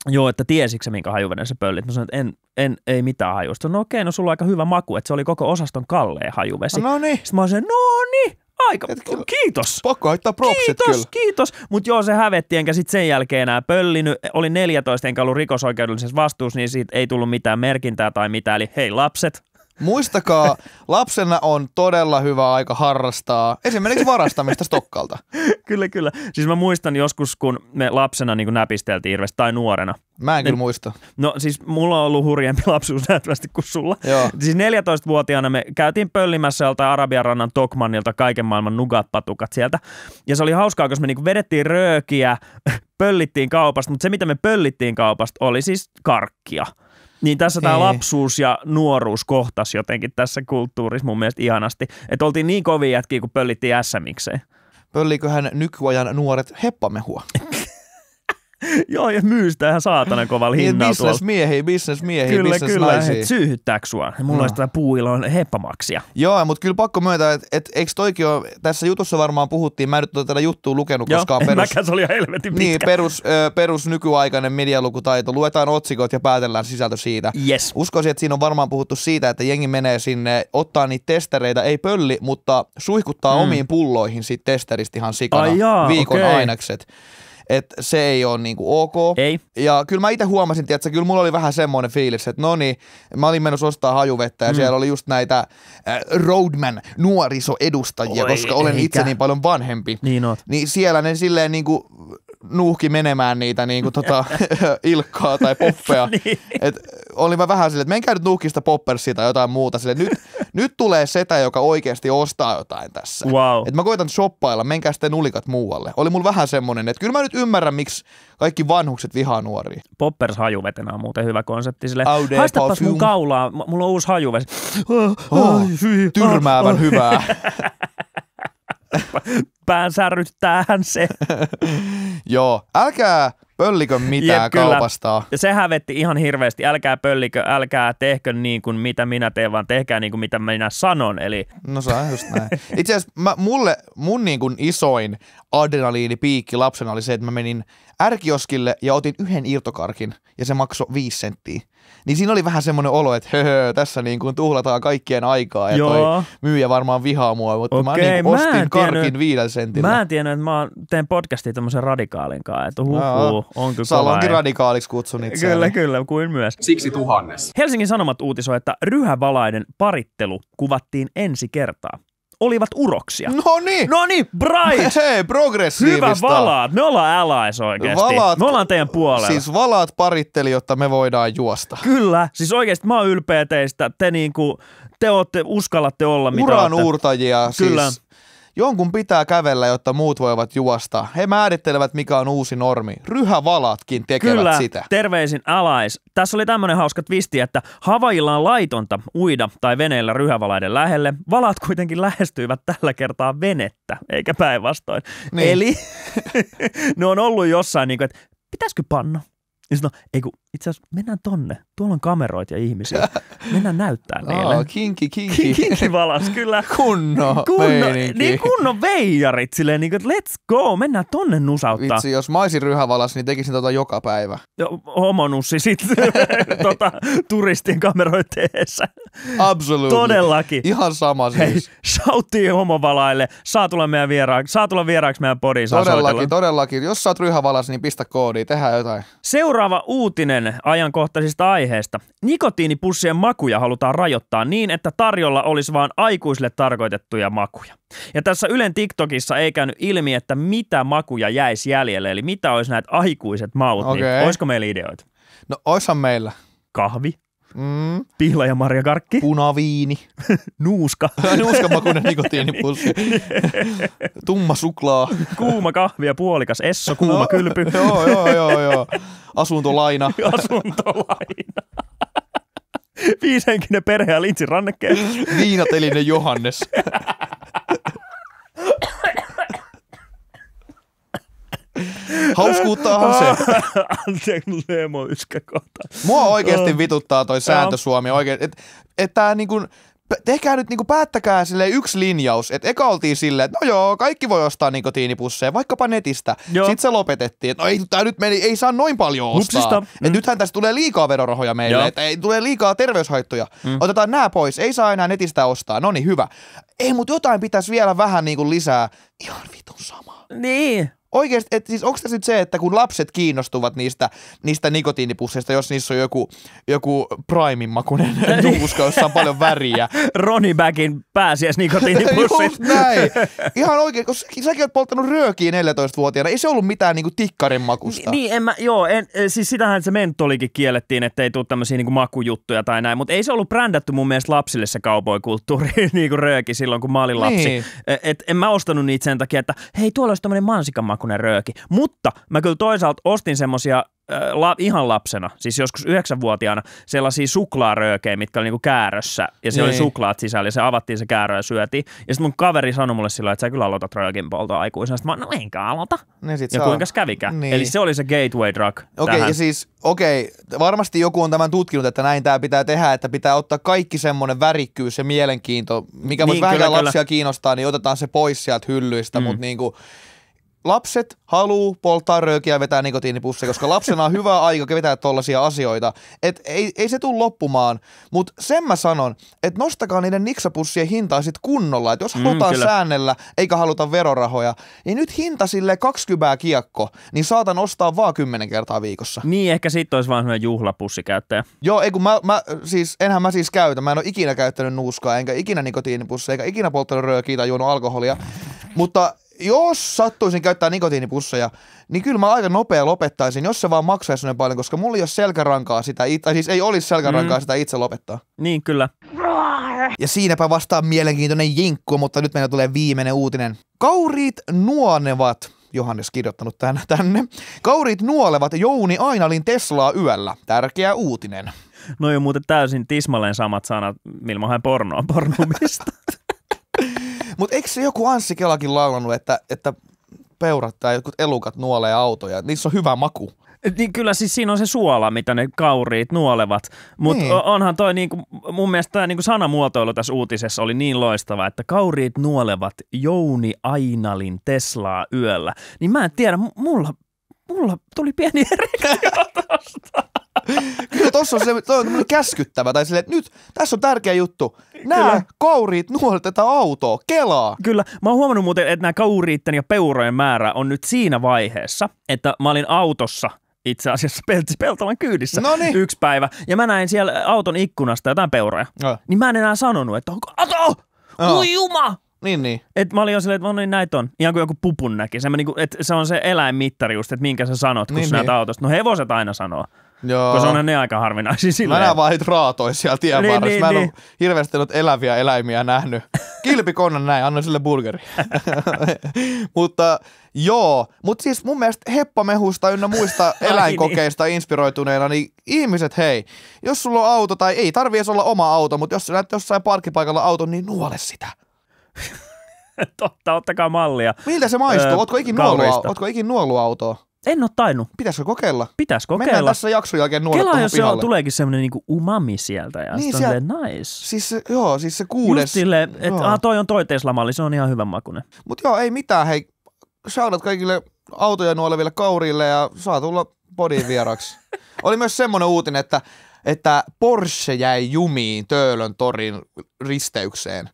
Joo, että tiesitkö minkä hajuveden sä pöllit? Mä sanoin, että en, en, ei mitään hajusta. No okei, no sulla on aika hyvä maku, että se oli koko osaston kalleen hajuvesi. No niin. Sitten mä sanoin, no niin, aika, kyllä, kiitos. Pakko haittaa propsit Kiitos, kyllä. kiitos. Mutta joo, se hävetti, enkä sitten sen jälkeen enää pöllinyt. Oli 14, enkä ollut rikosoikeudellisessa vastuussa, niin siitä ei tullut mitään merkintää tai mitään. Eli hei lapset, Muistakaa, lapsena on todella hyvä aika harrastaa esimerkiksi varastamista stokkalta. kyllä, kyllä. Siis mä muistan joskus, kun me lapsena niin näpisteltiin hirveästi tai nuorena. Mä en kyllä niin, muista. No siis mulla on ollut hurjempi lapsuus näyttävästi kuin sulla. Joo. Siis 14-vuotiaana me käytiin pöllimässä joltain Arabian rannan Tokmanilta kaiken maailman nugatpatukat sieltä. Ja se oli hauskaa, koska me niin vedettiin röökiä, pöllittiin kaupasta, mutta se mitä me pöllittiin kaupasta oli siis karkkia. Niin tässä tämä lapsuus ja nuoruus kohtas jotenkin tässä kulttuurissa mun mielestä ihanasti. Että oltiin niin kovin jätkiä, kun pöllittiin SMikseen. Pölliköhän nykyajan nuoret heppamehua? Joo, ja myy sitä ihan saatana kovalla niin, hinnalla niin, Bisnesmiehiä, bisnesmiehiä, Kyllä, kyllä, syyhyttääkö sua? Mulla mm. No. on tätä puuilon heppamaksia. Joo, mutta kyllä pakko myöntää, että et, eikö toikin ole, tässä jutussa varmaan puhuttiin, mä en nyt ole tätä juttua lukenut, Joo, koska perus... Mäkään se oli helvetin niin, pitkä. Niin, perus, ö, perus nykyaikainen medialukutaito, luetaan otsikot ja päätellään sisältö siitä. Yes. Uskoisin, että siinä on varmaan puhuttu siitä, että jengi menee sinne, ottaa niitä testereitä, ei pölli, mutta suihkuttaa mm. omiin pulloihin siitä testeristä ihan sikana Ai jaa, viikon okay. ainekset että se ei ole niinku ok. Ei. Ja kyllä mä itse huomasin, että kyllä mulla oli vähän semmoinen fiilis, että no niin, mä olin menossa ostaa hajuvettä ja mm. siellä oli just näitä äh, Roadman nuorisoedustajia, Oi, koska olen eikä. itse niin paljon vanhempi. Niin oot. Niin siellä ne silleen niinku nuuhki menemään niitä niinku tota, ilkkaa tai poppea. niin. Et olin mä vähän silleen, että menkää nyt nuhkista poppersia tai jotain muuta. Sille, nyt, nyt tulee setä, joka oikeasti ostaa jotain tässä. Wow. Et mä koitan shoppailla, menkää sitten nulikat muualle. Oli mulla vähän semmonen, että kyllä mä nyt ymmärrän, miksi kaikki vanhukset vihaa nuoria. Poppers hajuvetenä on muuten hyvä konsepti. Sille, haistapas mun kaulaa, mulla on uusi hajuves. Ah, oh, ah, ah, tyrmäävän hyvää. Pään särryttäähän se. Joo, älkää pöllikö mitään Jep, kaupastaa. Ja se hävetti ihan hirveästi, älkää pöllikö, älkää tehkö niin kuin mitä minä teen, vaan tehkää niin kuin mitä minä sanon. Eli... No se on just näin. Itse asiassa mulle, mun niin kuin isoin adrenaliinipiikki lapsena oli se, että mä menin ärkioskille ja otin yhden irtokarkin ja se maksoi 5 senttiä. Niin siinä oli vähän semmoinen olo, että höhö, tässä niin kuin tuhlataan kaikkien aikaa ja Joo. toi myyjä varmaan vihaa mua, mutta Okei, mä niin kuin ostin mä tiennyt, karkin viidellä sentillä. Mä en tiennyt, että mä teen podcastia tämmöisen radikaalin kanssa, että huhu, on kyllä Salonkin radikaaliksi kutsun itseäni. Kyllä, kyllä, kuin myös. Siksi tuhannes. Helsingin Sanomat uutisoi, että ryhävalaiden parittelu kuvattiin ensi kertaa olivat uroksia. No niin. No niin, Bright. Hei, progressiivista. Hyvä valaat. Me ollaan allies oikeasti. Valaat, me ollaan teidän puolella. Siis valaat paritteli, jotta me voidaan juosta. Kyllä. Siis oikeasti mä oon ylpeä teistä. Te niinku, te ootte, uskallatte olla mitä Uran olette. uurtajia. Kyllä. Siis Jonkun pitää kävellä, jotta muut voivat juosta. He määrittelevät, mikä on uusi normi. Ryhävalatkin tekevät Kyllä, sitä. terveisin alais. Tässä oli tämmöinen hauska twisti, että Havailla on laitonta uida tai veneellä ryhävalaiden lähelle. Valat kuitenkin lähestyivät tällä kertaa venettä, eikä päinvastoin. Niin. Eli ne on ollut jossain niin kuin, että pitäisikö panna? Ja no, ei kun itse asiassa mennään tonne, tuolla on kameroita ja ihmisiä, mennään näyttää niille. Oh, kinki, kinki. Kinki valas, kyllä. kunno kunno, niin kunno veijarit, silleen niin kuin, let's go, mennään tonne nusauttaa. Vitsi, jos mä olisin ryhävalas, niin tekisin tota joka päivä. Jo, homonussi sitten tota, turistien kameroiden Absolutely. Todellakin. Ihan sama siis. Hei, shouttiin homovalaille, saa tulla, meidän vieraaksi, saa tulla vieraaksi meidän podiin. Todellakin, todellakin. Jos sä oot ryhävalas, niin pistä koodi, tehdään jotain. Seuraava uutinen ajankohtaisista aiheista. Nikotiinipussien makuja halutaan rajoittaa niin, että tarjolla olisi vain aikuisille tarkoitettuja makuja. Ja tässä Ylen TikTokissa ei käynyt ilmi, että mitä makuja jäisi jäljelle, eli mitä olisi näitä aikuiset maut. Okay. Niin, olisiko meillä ideoita? No oishan meillä. Kahvi mm. piila ja Karkki, Punaviini. Nuuska. Nuuskamakuinen nikotiinipussi. Tumma suklaa. Kuuma kahvi ja puolikas esso, kuuma no. kylpy. joo, joo, joo, joo. Asuntolaina. Asuntolaina. Viisenkinen perhe ja lintsin rannekkeen. Viinatelinen Johannes. Hauskuutta on se. Anteeksi, mun Teemo yskä kohta. Mua oikeasti oh. vituttaa toi sääntö Suomi. Oikein, et, et tää niinku, tehkää nyt niinku päättäkää sille yksi linjaus, että eka oltiin silleen, että no joo, kaikki voi ostaa nikotiinipusseja, vaikkapa netistä. Joo. Sitten se lopetettiin, että no ei, tää nyt meni, ei saa noin paljon ostaa. Lupsista. Mm. Et nythän tässä tulee liikaa verorahoja meille, että ei tulee liikaa terveyshaittoja. Mm. Otetaan nämä pois, ei saa enää netistä ostaa, no niin hyvä. Ei, mutta jotain pitäisi vielä vähän niinku lisää. Ihan vitun sama. Niin. Oikeasti, että siis onko se nyt se, että kun lapset kiinnostuvat niistä, niistä nikotiinipusseista, jos niissä on joku, joku prime makunen niin. nuuska, jossa on paljon väriä. Ronnie Bagin pääsiäis nikotiinipussit. näin. Ihan oikein, koska säkin oot polttanut röökiä 14-vuotiaana. Ei se ollut mitään niinku tikkarin makusta. Ni, niin, en mä, joo, en, e, siis sitähän se mentolikin kiellettiin, että ei tule tämmöisiä niinku makujuttuja tai näin, mutta ei se ollut brändätty mun mielestä lapsille se kaupoikulttuuri, niinku rööki silloin, kun mä olin lapsi. Niin. E, et, en mä ostanut niitä sen takia, että hei, tuolla olisi tämmöinen mansikan makunen rööki. Mutta mä kyllä toisaalta ostin semmosia äh, la, ihan lapsena, siis joskus yhdeksänvuotiaana, sellaisia suklaaröökejä, mitkä oli niinku käärössä. Ja se oli niin. suklaat sisällä ja se avattiin se käärö ja syötiin. Ja sitten mun kaveri sanoi mulle sillä että sä kyllä aloitat röökin poltoa aikuisena. Sitten mä no enkä aloita. Niin sit ja kuinka kävikään. Niin. Eli se oli se gateway drug Okei, okay, ja siis okei, okay, varmasti joku on tämän tutkinut, että näin tämä pitää tehdä, että pitää ottaa kaikki semmoinen värikkyys ja mielenkiinto, mikä niin, voisi vähän lapsia kiinnostaa, niin otetaan se pois sieltä hyllyistä, mm. mutta niinku, lapset haluu polttaa röökiä ja vetää nikotiinipusseja, koska lapsena on hyvä aika vetää tollaisia asioita. Et ei, ei se tule loppumaan, mutta sen mä sanon, että nostakaa niiden niksapussien hintaa sit kunnolla. Et jos mm, halutaan mm, säännellä eikä haluta verorahoja, niin nyt hinta sille 20 kiekko, niin saatan ostaa vaan 10 kertaa viikossa. Niin, ehkä sitten olisi vaan sellainen juhlapussikäyttäjä. Joo, ei kun mä, mä, siis, enhän mä siis käytä. Mä en ole ikinä käyttänyt nuuskaa, enkä ikinä nikotiinipusseja, enkä ikinä polttanut röökiä tai juonut alkoholia. Mutta jos sattuisin käyttää nikotiinipusseja, niin kyllä mä aika nopea lopettaisin, jos se vaan maksaisi noin paljon, koska mulla ei ole selkärankaa sitä, tai siis ei olisi selkärankaa mm. sitä itse lopettaa. Niin, kyllä. Ja siinäpä vastaa mielenkiintoinen jinkku, mutta nyt meillä tulee viimeinen uutinen. Kauriit nuonevat Johannes kirjoittanut tänne tänne. Kaurit nuolevat Jouni Ainalin Teslaa yöllä. Tärkeä uutinen. No on muuten täysin tismalleen samat sanat, milloin hän pornoa pornomista. Mutta eikö se joku Anssi Kelakin laulanut, että, että peurat tai jotkut elukat nuolee autoja, niissä on hyvä maku. Niin kyllä siis siinä on se suola, mitä ne kauriit nuolevat, mutta niin. onhan toi niinku, mun mielestä tämä niinku sanamuotoilu tässä uutisessa oli niin loistava, että kauriit nuolevat Jouni Ainalin Teslaa yöllä. Niin mä en tiedä, mulla, mulla tuli pieni erektio Kyllä tossa on se, toi on käskyttävä, tai silleen, että nyt, tässä on tärkeä juttu. Nämä kauriit nuoletetaan autoa, kelaa. Kyllä, mä oon huomannut muuten, että nämä kauriitten ja peurojen määrä on nyt siinä vaiheessa, että mä olin autossa – itse asiassa Peltsi siis Peltolan kyydissä Noniin. yksi päivä. Ja mä näin siellä auton ikkunasta jotain peuroja. No. Niin mä en enää sanonut, että onko ato! Ui juma! Niin, niin. Et mä olin jo silleen, että no niin näitä on. Ihan kuin joku pupun näki. Se, niinku, se on se eläinmittari just, että minkä sä sanot, kun niin, sä niin. autosta. No hevoset aina sanoo. Joo. Koska onhan ne aika harvinaisia silleen. Mä näen vaan raatoja siellä tien niin, Niin, Mä en niin. ole hirveästi eläviä eläimiä nähnyt. Kilpikonnan näin, annan sille burgeri. mutta joo, mutta siis mun mielestä heppamehusta ynnä muista niin. eläinkokeista inspiroituneena, niin ihmiset hei, jos sulla on auto tai ei tarvi olla oma auto, mutta jos sä näet jossain parkkipaikalla auton, niin nuole sitä. Totta, ottakaa mallia. Miltä se maistuu? Öö, Ootko ikin, nuolua, ikin autoa? En ole tainnut. Pitäisikö kokeilla? Pitäis kokeilla. Mennään tässä jakson jälkeen nuoret Kela, jos pihalle. tuleekin semmoinen niinku umami sieltä ja niin, sieltä, nice. Siis, joo, siis se kuudes. Just silleen, että ah, toi on toi se on ihan hyvän makuinen. Mutta joo, ei mitään, hei. Shoutout kaikille autoja nuoleville kaurille ja saa tulla podin vieraksi. Oli myös semmoinen uutinen, että että Porsche jäi jumiin Töölön torin risteykseen.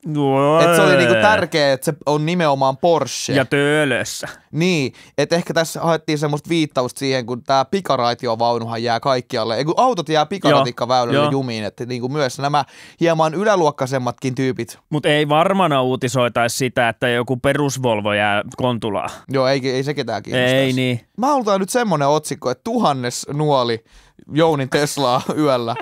Et se oli niinku tärkeä, että se on nimenomaan Porsche. Ja Töölössä. Niin, että ehkä tässä haettiin semmoista viittausta siihen, kun tämä pikaraitiovaunuhan jää kaikkialle. Ei kun autot jää pikaratiikkaväylälle jumiin, että niinku myös nämä hieman yläluokkaisemmatkin tyypit. Mutta ei varmana uutisoitaisi sitä, että joku perusvolvo jää kontulaa. Joo, ei, ei se ketään kiinnostaisi. Ei niin. Mä halutaan nyt semmonen otsikko, että tuhannes nuoli Jounin Teslaa yöllä.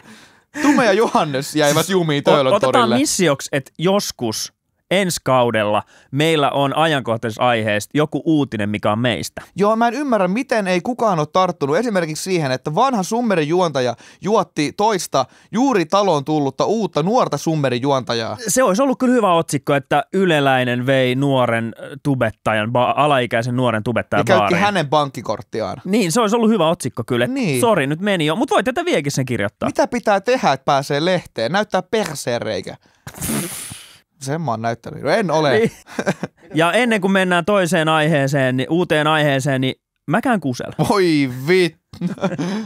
Tume ja Johannes jäivät siis jumiin Töölön Otetaan missioksi, että joskus ensi kaudella meillä on ajankohtaisaiheesta joku uutinen, mikä on meistä. Joo, mä en ymmärrä, miten ei kukaan ole tarttunut esimerkiksi siihen, että vanha summerin juontaja juotti toista juuri taloon tullutta uutta nuorta summerin juontajaa. Se olisi ollut kyllä hyvä otsikko, että yleläinen vei nuoren äh, tubettajan, ba- alaikäisen nuoren tubettajan ja baariin. hänen pankkikorttiaan. Niin, se olisi ollut hyvä otsikko kyllä. Niin. Sori, nyt meni jo, mutta voit tätä vieläkin sen kirjoittaa. Mitä pitää tehdä, että pääsee lehteen? Näyttää perseen reikä. Sen mä oon näyttänyt. No en ole. Niin. ja ennen kuin mennään toiseen aiheeseen, niin uuteen aiheeseen, niin mäkään kusel. Voi vit.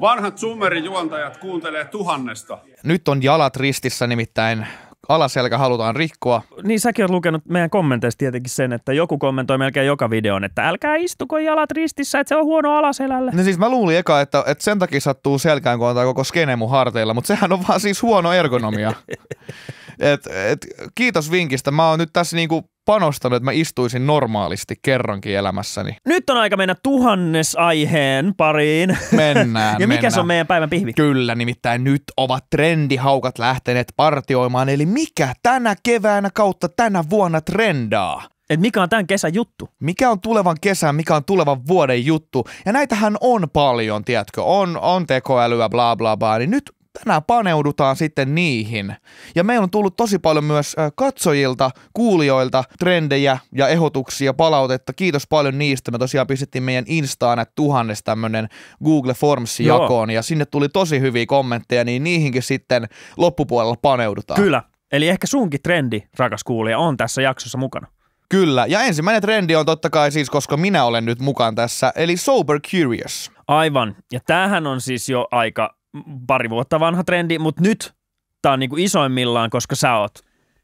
Vanhat summerin juontajat kuuntelee tuhannesta. Nyt on jalat ristissä nimittäin alaselkä halutaan rikkoa. Niin säkin oot lukenut meidän kommenteista tietenkin sen, että joku kommentoi melkein joka videon, että älkää istuko jalat ristissä, että se on huono alaselälle. No siis mä luulin eka, että, että sen takia sattuu selkään, kun on koko skene mun harteilla, mutta sehän on vaan siis huono ergonomia. Et, et, kiitos vinkistä. Mä oon nyt tässä niinku panostanut, että mä istuisin normaalisti kerrankin elämässäni. Nyt on aika mennä tuhannes aiheen pariin. Mennään, Ja mikä mennään. se on meidän päivän pihvi? Kyllä, nimittäin nyt ovat trendihaukat lähteneet partioimaan. Eli mikä tänä keväänä kautta tänä vuonna trendaa? Et mikä on tämän kesän juttu? Mikä on tulevan kesän, mikä on tulevan vuoden juttu? Ja näitähän on paljon, tiedätkö? On, on tekoälyä, bla bla bla. Niin nyt tänään paneudutaan sitten niihin. Ja meillä on tullut tosi paljon myös katsojilta, kuulijoilta trendejä ja ehdotuksia, palautetta. Kiitos paljon niistä. Me tosiaan pistettiin meidän Instaan että tuhannes tämmöinen Google Forms jakoon ja sinne tuli tosi hyviä kommentteja, niin niihinkin sitten loppupuolella paneudutaan. Kyllä. Eli ehkä sunkin trendi, rakas kuulija, on tässä jaksossa mukana. Kyllä, ja ensimmäinen trendi on totta kai siis, koska minä olen nyt mukaan tässä, eli Sober Curious. Aivan, ja tämähän on siis jo aika pari vuotta vanha trendi, mutta nyt tää on niinku isoimmillaan, koska sä oot.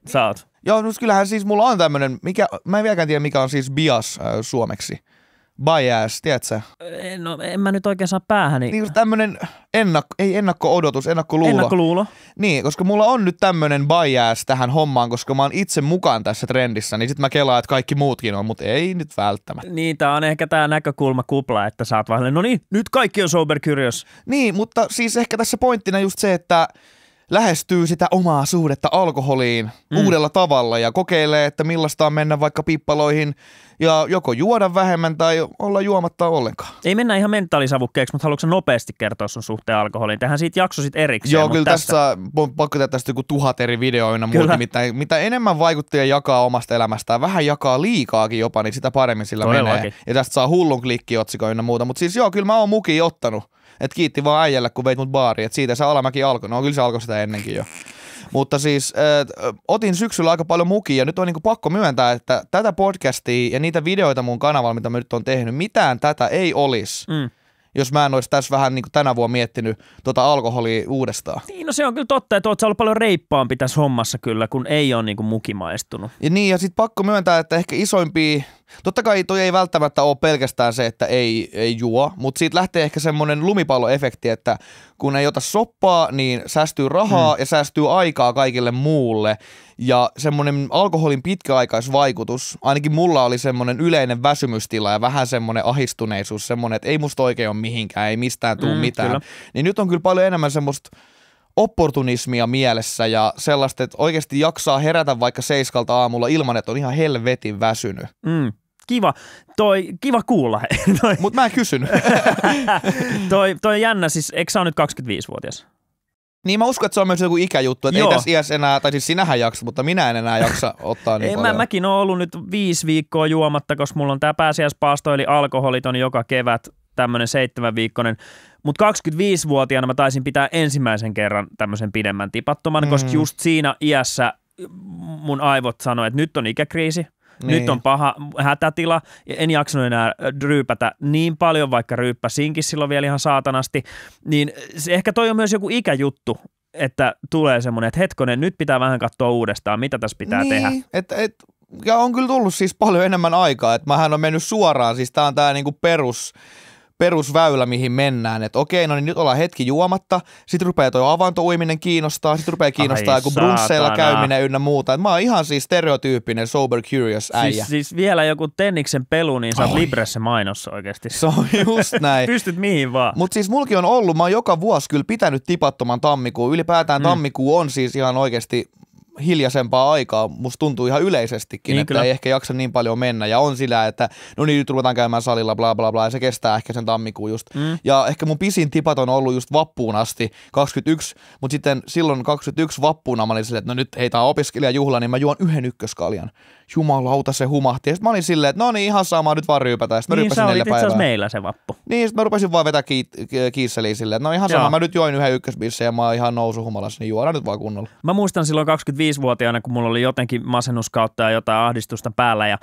Sä oot. Joo, no siis kyllähän siis mulla on tämmöinen, mikä, mä en vieläkään tiedä mikä on siis bias äh, suomeksi bias, tiedätkö? No en mä nyt oikein saa päähäni. Niin tämmönen ennakko, ei ennakko-odotus, ennakkoluulo. Ennakkoluulo. Niin, koska mulla on nyt tämmönen bias tähän hommaan, koska mä oon itse mukaan tässä trendissä, niin sit mä kelaan, että kaikki muutkin on, mutta ei nyt välttämättä. Niin, tää on ehkä tää näkökulma kupla, että saat vaan, no niin, nyt kaikki on sober curious. Niin, mutta siis ehkä tässä pointtina just se, että lähestyy sitä omaa suhdetta alkoholiin mm. uudella tavalla ja kokeilee, että millaista on mennä vaikka pippaloihin ja joko juoda vähemmän tai olla juomatta ollenkaan. Ei mennä ihan mentaalisavukkeeksi, mutta haluatko nopeasti kertoa sun suhteen alkoholiin? Tähän siitä jakso sitten erikseen. Joo, kyllä tässä, on pakko tehdä tästä joku tuhat eri videoina muuta, mitä, mitä enemmän vaikuttaja jakaa omasta elämästään, vähän jakaa liikaakin jopa, niin sitä paremmin sillä Todellakin. menee. Ja tästä saa hullun klikki otsikoina muuta, mutta siis joo, kyllä mä oon muki ottanut et kiitti vaan äijälle, kun veit mut baariin. Et siitä se alamäki alkoi. No kyllä se alkoi sitä ennenkin jo. Mutta siis äh, otin syksyllä aika paljon mukia ja nyt on niinku pakko myöntää, että tätä podcastia ja niitä videoita mun kanavalla, mitä mä nyt on tehnyt, mitään tätä ei olisi. Mm jos mä en olisi tässä vähän niin tänä vuonna miettinyt tota alkoholia uudestaan. Niin, no se on kyllä totta, että oot ollut paljon reippaampi tässä hommassa kyllä, kun ei ole niin mukimaistunut. Ja niin, ja sitten pakko myöntää, että ehkä isoimpia Totta kai toi ei välttämättä ole pelkästään se, että ei, ei juo, mutta siitä lähtee ehkä semmoinen lumipalloefekti, että kun ei ota soppaa, niin säästyy rahaa mm. ja säästyy aikaa kaikille muulle. Ja semmoinen alkoholin pitkäaikaisvaikutus, ainakin mulla oli semmoinen yleinen väsymystila ja vähän semmoinen ahistuneisuus, semmoinen, että ei musta oikein ole mihinkään, ei mistään tule mm, mitään. Kyllä. Niin nyt on kyllä paljon enemmän semmoista opportunismia mielessä ja sellaista, että oikeasti jaksaa herätä vaikka seiskalta aamulla ilman, että on ihan helvetin väsynyt. Mm. Kiva, toi, kiva kuulla. toi... Mut mä en kysynyt. toi, toi on jännä, siis eikö sä ole nyt 25-vuotias? Niin mä uskon, että se on myös joku ikäjuttu, että Joo. ei tässä iässä enää, tai siis sinähän jaksa, mutta minä en enää jaksa ottaa niin ei, paljon. Mä, mäkin oon ollut nyt viisi viikkoa juomatta, koska mulla on tämä pääsiäispaasto, eli alkoholiton joka kevät, tämmöinen seitsemän viikkoinen mutta 25-vuotiaana mä taisin pitää ensimmäisen kerran tämmöisen pidemmän tipattoman, mm. koska just siinä iässä mun aivot sanoi, että nyt on ikäkriisi, niin. Nyt on paha hätätila. En jaksanut enää äh, ryypätä niin paljon, vaikka ryyppäsinkin silloin vielä ihan saatanasti. Niin se, ehkä toi on myös joku ikäjuttu, että tulee semmoinen, että hetkonen, nyt pitää vähän katsoa uudestaan, mitä tässä pitää niin, tehdä. Et, et, ja on kyllä tullut siis paljon enemmän aikaa. Että mähän on mennyt suoraan, siis tämä on tämä niinku perus perusväylä, mihin mennään. Että okei, no niin nyt ollaan hetki juomatta, sitten rupeaa tuo avantouiminen kiinnostaa, sitten rupeaa kiinnostaa joku brunsseilla käyminen ynnä muuta. Et mä oon ihan siis stereotyyppinen sober curious siis- äijä. Siis, siis vielä joku Tenniksen pelu, niin sä oot Libressä mainossa oikeasti. Se on just näin. Pystyt mihin vaan. Mutta siis mulki on ollut, mä oon joka vuosi kyllä pitänyt tipattoman tammikuun. Ylipäätään mm. tammikuu on siis ihan oikeasti hiljaisempaa aikaa, musta tuntuu ihan yleisestikin, niin, että kyllä. ei ehkä jaksa niin paljon mennä. Ja on sillä, että no niin, nyt ruvetaan käymään salilla, bla bla bla, ja se kestää ehkä sen tammikuun just. Mm. Ja ehkä mun pisin tipat on ollut just vappuun asti, 21, mutta sitten silloin 21 vappuun mä olin sille, että no nyt heitä tää opiskelijajuhla, niin mä juon yhden ykköskaljan jumalauta se humahti. Ja sitten mä olin silleen, että no niin ihan sama, nyt vaan ryypätään. Sitten mä niin, sä olit itse meillä se vappu. Niin, sitten mä rupesin vaan vetää kiit- kiisseliä silleen, että no ihan sama, Joo. mä nyt join yhden ykkösbissä ja mä oon ihan nousuhumalassa, niin juodaan nyt vaan kunnolla. Mä muistan silloin 25-vuotiaana, kun mulla oli jotenkin masennuskautta ja jotain ahdistusta päällä ja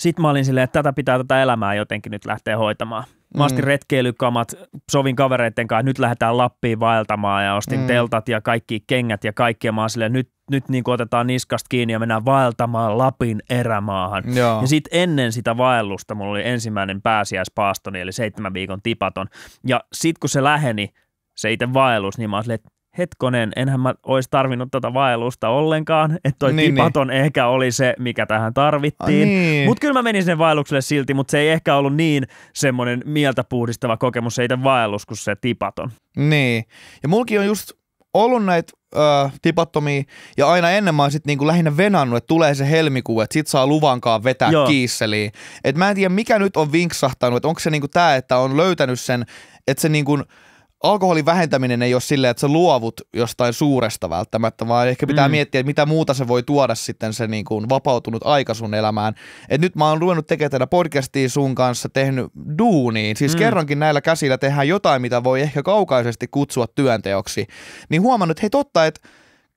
sitten mä olin silleen, että tätä pitää tätä elämää jotenkin nyt lähteä hoitamaan. Mä mm. ostin mm. retkeilykamat, sovin kavereiden kanssa, nyt lähdetään Lappiin vaeltamaan ja ostin mm. teltat ja kaikki kengät ja Ja Mä silleen, nyt, nyt niin otetaan niskasta kiinni ja mennään vaeltamaan Lapin erämaahan. Joo. Ja sitten ennen sitä vaellusta mulla oli ensimmäinen pääsiäispaastoni eli seitsemän viikon tipaton. Ja sitten kun se läheni, se itse vaellus, niin mä oon silleen, että hetkonen, enhän mä olisi tarvinnut tätä vaellusta ollenkaan, että toi niin, tipaton niin. ehkä oli se, mikä tähän tarvittiin. niin. Mutta kyllä mä menin sen vaellukselle silti, mutta se ei ehkä ollut niin semmoinen mieltä puhdistava kokemus se itse vaellus kuin se tipaton. Niin, ja mulki on just ollut näitä äh, tipattomia, ja aina ennen mä oon sit niinku lähinnä venannut, että tulee se helmikuu, että sit saa luvankaan vetää Joo. kiisseliin. Et mä en tiedä, mikä nyt on vinksahtanut, että onko se niinku tää, että on löytänyt sen, että se niinku – alkoholin vähentäminen ei ole silleen, että sä luovut jostain suuresta välttämättä, vaan ehkä pitää mm. miettiä, että mitä muuta se voi tuoda sitten se niin kuin vapautunut aika sun elämään. Et nyt mä oon ruvennut tekemään tätä podcastia sun kanssa, tehnyt duuniin. Siis mm. kerrankin näillä käsillä tehdään jotain, mitä voi ehkä kaukaisesti kutsua työnteoksi. Niin huomannut, että hei totta, että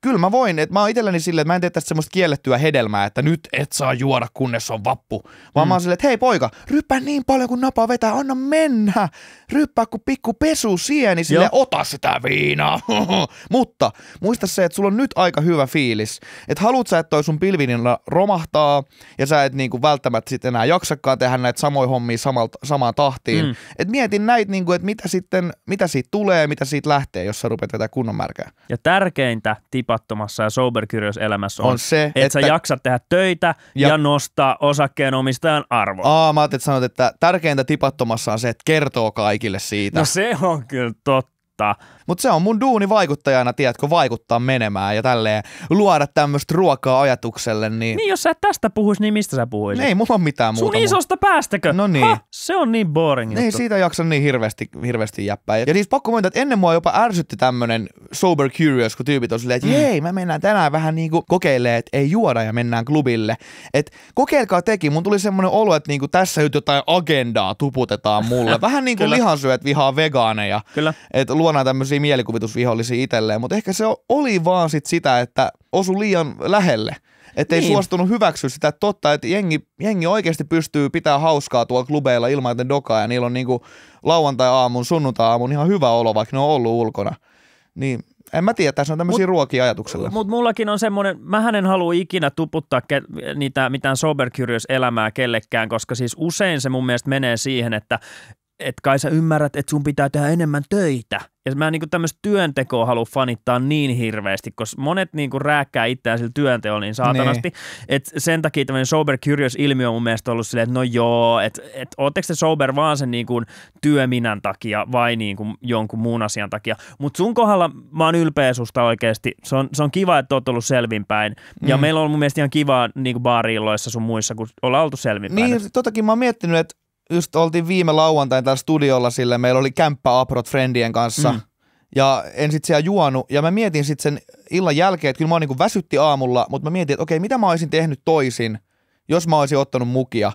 kyllä mä voin, että mä oon itselläni silleen, että mä en tee tästä semmoista kiellettyä hedelmää, että nyt et saa juoda, kunnes on vappu. Vaan mm. mä oon mm. silleen, että hei poika, ryppää niin paljon kuin napa vetää, anna mennä. Ryppää kuin pikku pesu sieni, niin sille ota sitä viinaa. Mutta muista se, että sulla on nyt aika hyvä fiilis. Että haluut sä, että toi sun pilvinilla romahtaa ja sä et niinku välttämättä sit enää jaksakaan tehdä näitä samoja hommia samalta, samaan tahtiin. Mm. Et mietin näitä, niinku, että mitä sitten, mitä siitä tulee, mitä siitä lähtee, jos sä rupeat vetää kunnon märkää. Ja tärkeintä tipa kasvattomassa ja soberkirjoissa elämässä on, on se, että, että sä jaksat tehdä töitä ja, ja nostaa osakkeenomistajan arvoa. Aa, mä ajattelin, että sanot, että tärkeintä tipattomassa on se, että kertoo kaikille siitä. No se on kyllä totta vaikuttaa. Mutta se on mun duuni vaikuttajana, tiedätkö, vaikuttaa menemään ja tälleen luoda tämmöistä ruokaa ajatukselle. Niin... niin, jos sä et tästä puhuisi, niin mistä sä puhuisit? Ei mulla on mitään muuta. Sun muuta. isosta päästäkö? No niin. Ha, se on niin boring juttu. Ei siitä jaksa niin hirveästi, hirveästi jäppää. Ja siis pakko mainita, että ennen mua jopa ärsytti tämmönen sober curious, kun tyypit on silleen, että mm. mä mennään tänään vähän niinku kokeilee, että ei juoda ja mennään klubille. Et kokeilkaa teki, mun tuli semmoinen olo, että niinku tässä nyt jotain agendaa tuputetaan mulle. Vähän niin kuin lihansyöt vihaa vegaaneja. Kyllä. Et luonaan tämmöisiä mielikuvitusvihollisia itselleen, mutta ehkä se oli vaan sit sitä, että osu liian lähelle. Että niin. suostunut hyväksyä sitä että totta, että jengi, jengi oikeasti pystyy pitää hauskaa tuolla klubeilla ilman, että ne dokaa ja niillä on niinku lauantai-aamun, sunnuntai-aamun ihan hyvä olo, vaikka ne on ollut ulkona. Niin en mä tiedä, tässä on tämmöisiä mut, ruokia ajatuksella. Mutta mullakin on semmoinen, mä en halua ikinä tuputtaa ke- niitä, mitään sober elämää kellekään, koska siis usein se mun mielestä menee siihen, että et kai sä ymmärrät, että sun pitää tehdä enemmän töitä. Ja mä en niinku tämmöistä työntekoa halua fanittaa niin hirveästi, koska monet niinku rääkkää itseään sillä työnteolla niin saatanasti. Niin. Et sen takia tämmöinen sober curious ilmiö on mun mielestä ollut silleen, että no joo, että et, ootteko se sober vaan sen niinku työminän takia vai niinku jonkun muun asian takia. Mutta sun kohdalla mä oon ylpeä susta oikeasti. Se on, se on kiva, että oot ollut selvinpäin. Ja mm. meillä on mun mielestä ihan kivaa niinku baariilloissa sun muissa, kun ollaan oltu selvinpäin. Niin, totakin mä oon miettinyt, että just oltiin viime lauantain täällä studiolla sille, meillä oli kämppä Aprot Friendien kanssa. Mm. Ja en sit siellä juonut, ja mä mietin sitten sen illan jälkeen, että kyllä mä niinku väsytti aamulla, mutta mä mietin, että okei, mitä mä olisin tehnyt toisin, jos mä olisin ottanut mukia.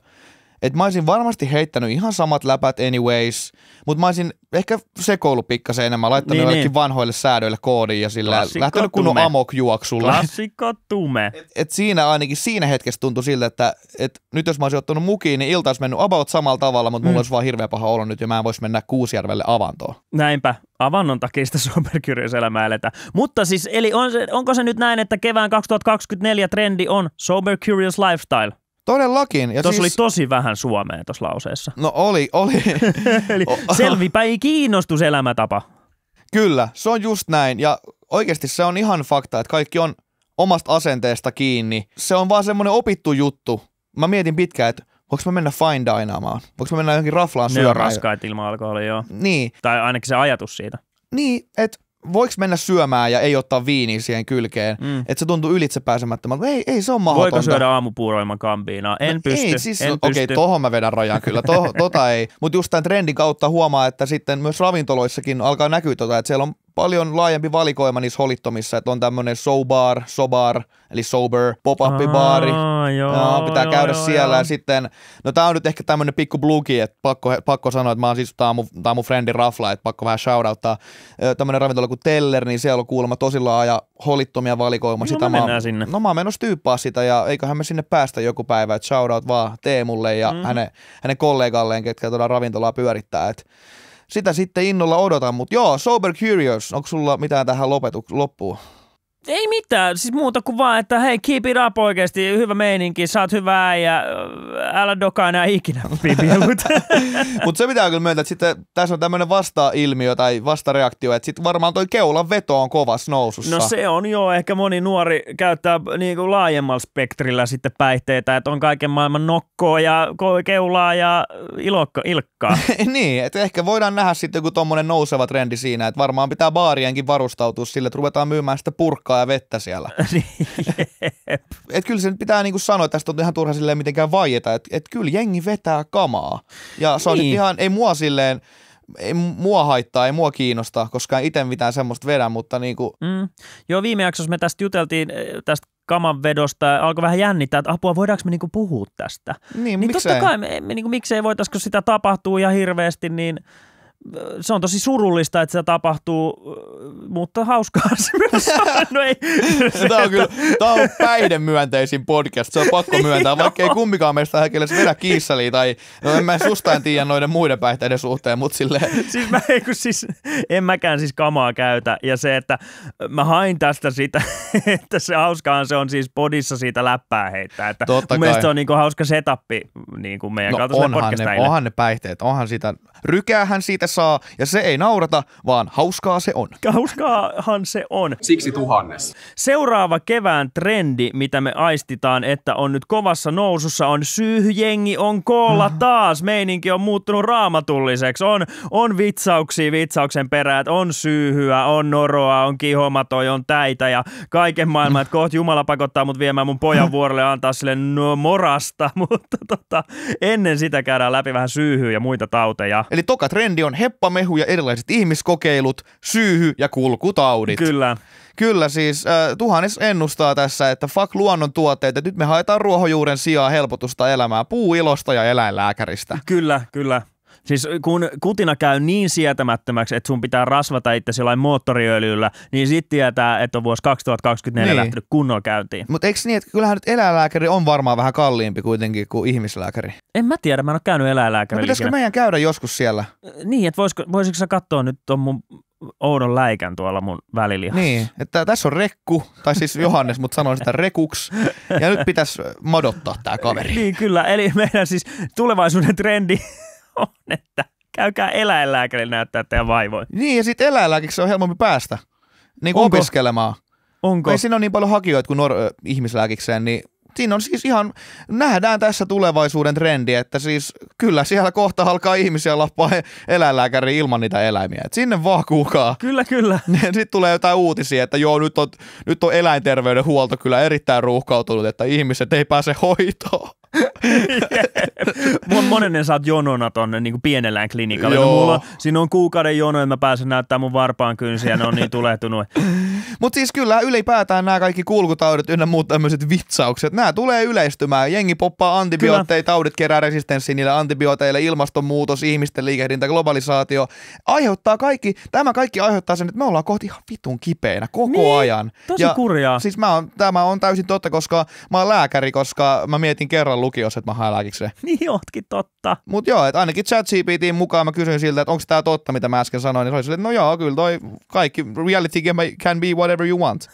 Et mä olisin varmasti heittänyt ihan samat läpät anyways, mutta mä olisin ehkä sekoillut pikkasen enemmän, laittanut niin, niin. vanhoille säädöille koodiin ja sillä Klassikko lähtenyt kunnon amokjuoksulle. Klassikko tume. Et, et siinä ainakin siinä hetkessä tuntui siltä, että et nyt jos mä olisin ottanut mukiin, niin ilta olisi mennyt about samalla tavalla, mutta mm. mulla olisi vaan hirveä paha olo nyt ja mä en voisi mennä Kuusijärvelle avantoon. Näinpä, avannon takia sitä elämää eletään. Mutta siis, eli on se, onko se nyt näin, että kevään 2024 trendi on sober curious lifestyle? Todellakin. tuossa siis... oli tosi vähän suomea tuossa lauseessa. No oli, oli. Eli ei kiinnostus elämätapa. Kyllä, se on just näin. Ja oikeasti se on ihan fakta, että kaikki on omasta asenteesta kiinni. Se on vaan semmoinen opittu juttu. Mä mietin pitkään, että voiko mä mennä fine dinaamaan? Voiko mä mennä johonkin raflaan syömään? Ne on raskaita ilman alkoholia, joo. Niin. Tai ainakin se ajatus siitä. Niin, että voiko mennä syömään ja ei ottaa viiniä siihen kylkeen, mm. että se tuntuu ylitsepääsemättömältä. Ei, ei se on mahdotonta. Voiko syödä aamupuuroilman kambiinaa? En no, pysty. siis, en okei, okay, pysty. tohon mä vedän rajan kyllä, to, tota ei. Mutta just tämän trendin kautta huomaa, että sitten myös ravintoloissakin alkaa näkyä tota, että siellä on paljon laajempi valikoima niissä holittomissa, että on tämmöinen sobar, sobar, eli sober, pop-up baari. pitää joo, käydä joo, siellä joo. ja sitten, no tää on nyt ehkä tämmöinen pikku blugi, että pakko, pakko sanoa, että mä oon siis, tää on mun, tää on mun friendi Rafla, että pakko vähän shoutouttaa. Tämmöinen ravintola kuin Teller, niin siellä on kuulemma tosi laaja holittomia valikoima. No, sitä mä, mä sinne. No mä oon menossa tyyppaa sitä ja eiköhän me sinne päästä joku päivä, että shoutout vaan Teemulle ja mm. hänen, hänen kollegalleen, ketkä tuolla ravintolaa pyörittää, että sitä sitten innolla odotan. Mutta joo, Sober Curious, onko sulla mitään tähän lopetu- loppuun? ei mitään, siis muuta kuin vaan, että hei, keep it up oikeasti, hyvä meininki, sä oot hyvää ja äh, älä dokaa enää ikinä Mutta se se on kyllä myöntää, että sitten tässä on tämmöinen vasta-ilmiö tai vastareaktio, että sitten varmaan toi keulan veto on kovas nousussa. No se on joo, ehkä moni nuori käyttää niin kuin laajemmalla spektrillä sitten päihteitä, että on kaiken maailman nokkoa ja keulaa ja ilokka, ilkkaa. niin, että ehkä voidaan nähdä sitten joku tuommoinen nouseva trendi siinä, että varmaan pitää baarienkin varustautua sille, että ruvetaan myymään sitä purkkaa ja vettä siellä. Niin, et kyllä sen pitää niinku sanoa, että tästä on ihan turha silleen mitenkään vaieta, että et kyllä jengi vetää kamaa. Ja se on niin. ihan, ei mua silleen, ei mua haittaa, ei mua kiinnosta, koska en itse mitään semmoista vedä, mutta niinku. Mm. Joo, viime jaksossa me tästä juteltiin eh, tästä vedosta ja alkoi vähän jännittää, että apua, voidaanko me niinku puhua tästä. Niin, niin miksei? totta kai, me, me niinku, miksei voitaisiko sitä tapahtuu ja hirveästi, niin – se on tosi surullista, että se tapahtuu, äh, mutta hauskaa se myös on. No ei, se, tämä, on kyllä, tämä on myönteisin podcast, se on pakko niin myöntää, niin vaikka ei kummikaan meistä häkeilässä vedä kiissaliä tai no en mä en tiedä noiden muiden päihteiden suhteen, mutta silleen. Siis mä ei, kun siis, en mäkään siis kamaa käytä ja se, että mä hain tästä sitä, että se hauskaan se on siis podissa siitä läppää heittää. Että Totta mun kai. mielestä se on kuin niinku hauska setappi kuin niinku meidän no, kautta onhan ne, onhan ne päihteet, onhan sitä, rykäähän siitä saa, ja se ei naurata, vaan hauskaa se on. Hauskaahan se on. Siksi tuhannes. Seuraava kevään trendi, mitä me aistitaan, että on nyt kovassa nousussa, on syyhjengi on koolla mm. taas. Meininki on muuttunut raamatulliseksi. On, on vitsauksia vitsauksen peräät, on syyhyä, on noroa, on kihomatoi, on täitä ja kaiken maailman. Että kohta Jumala pakottaa mut viemään mun pojan vuorelle ja antaa sille no, morasta, mutta tota, ennen sitä käydään läpi vähän syyhyä ja muita tauteja. Eli toka trendi on heppamehu ja erilaiset ihmiskokeilut, syyhy ja kulkutaudit. Kyllä. Kyllä siis, äh, Tuhannes ennustaa tässä, että fuck luonnon tuotteet, että nyt me haetaan ruohonjuuren sijaa helpotusta elämään puuilosta ja eläinlääkäristä. Kyllä, kyllä. Siis kun kutina käy niin sietämättömäksi, että sun pitää rasvata itse jollain moottoriöljyllä, niin sitten tietää, että on vuosi 2024 niin. lähtenyt kunnolla käyntiin. Mutta eikö niin, että kyllähän nyt eläinlääkäri on varmaan vähän kalliimpi kuitenkin kuin ihmislääkäri? En mä tiedä, mä en ole käynyt eläinlääkärillä. No pitäisikö ikinä. meidän käydä joskus siellä? Äh, niin, että voisiko, voisiko sä katsoa nyt on mun oudon läikän tuolla mun välilihassa. Niin, että tässä on rekku, tai siis Johannes, mutta sanoin sitä rekuks, ja nyt pitäisi madottaa tämä kaveri. Niin kyllä, eli meidän siis tulevaisuuden trendi on, että käykää eläinlääkäri näyttää teidän vaivoja. Niin, ja sitten eläinlääkiksi on helpompi päästä niin kuin Onko? opiskelemaan. Onko? Ei siinä on niin paljon hakijoita kuin ihmislääkikseen, niin siinä on siis ihan, nähdään tässä tulevaisuuden trendi, että siis kyllä siellä kohta alkaa ihmisiä lappaa eläinlääkäri ilman niitä eläimiä. Et sinne vaan kuukaa. Kyllä, kyllä. Niin, sitten tulee jotain uutisia, että joo, nyt on, nyt on eläinterveydenhuolto kyllä erittäin ruuhkautunut, että ihmiset ei pääse hoitoon yeah. Monennen saat jonona tonne niin kuin pienellään klinikalle. Joo. No, mulla, siinä on kuukauden jono, että mä pääsen näyttämään mun varpaan kynsiä, ne on niin tulehtunut. Mutta siis kyllä ylipäätään nämä kaikki kulkutaudit ynnä muut tämmöiset vitsaukset, nämä tulee yleistymään. Jengi poppaa antibiootteja, taudit kerää resistenssiä niille antibiooteille, ilmastonmuutos, ihmisten liikehdintä, globalisaatio. Aiheuttaa kaikki, tämä kaikki aiheuttaa sen, että me ollaan kohti ihan vitun kipeänä koko niin, ajan. Tosi ja kurjaa. Siis mä oon, tämä on täysin totta, koska mä oon lääkäri, koska mä mietin kerran kerran lukiossa, että mä haen lääkikseen. Niin ootkin totta. Mut joo, että ainakin ChatGPTin mukaan mä kysyin siltä, että onko tämä totta, mitä mä äsken sanoin, niin se oli että no joo, kyllä toi kaikki reality game can be whatever you want.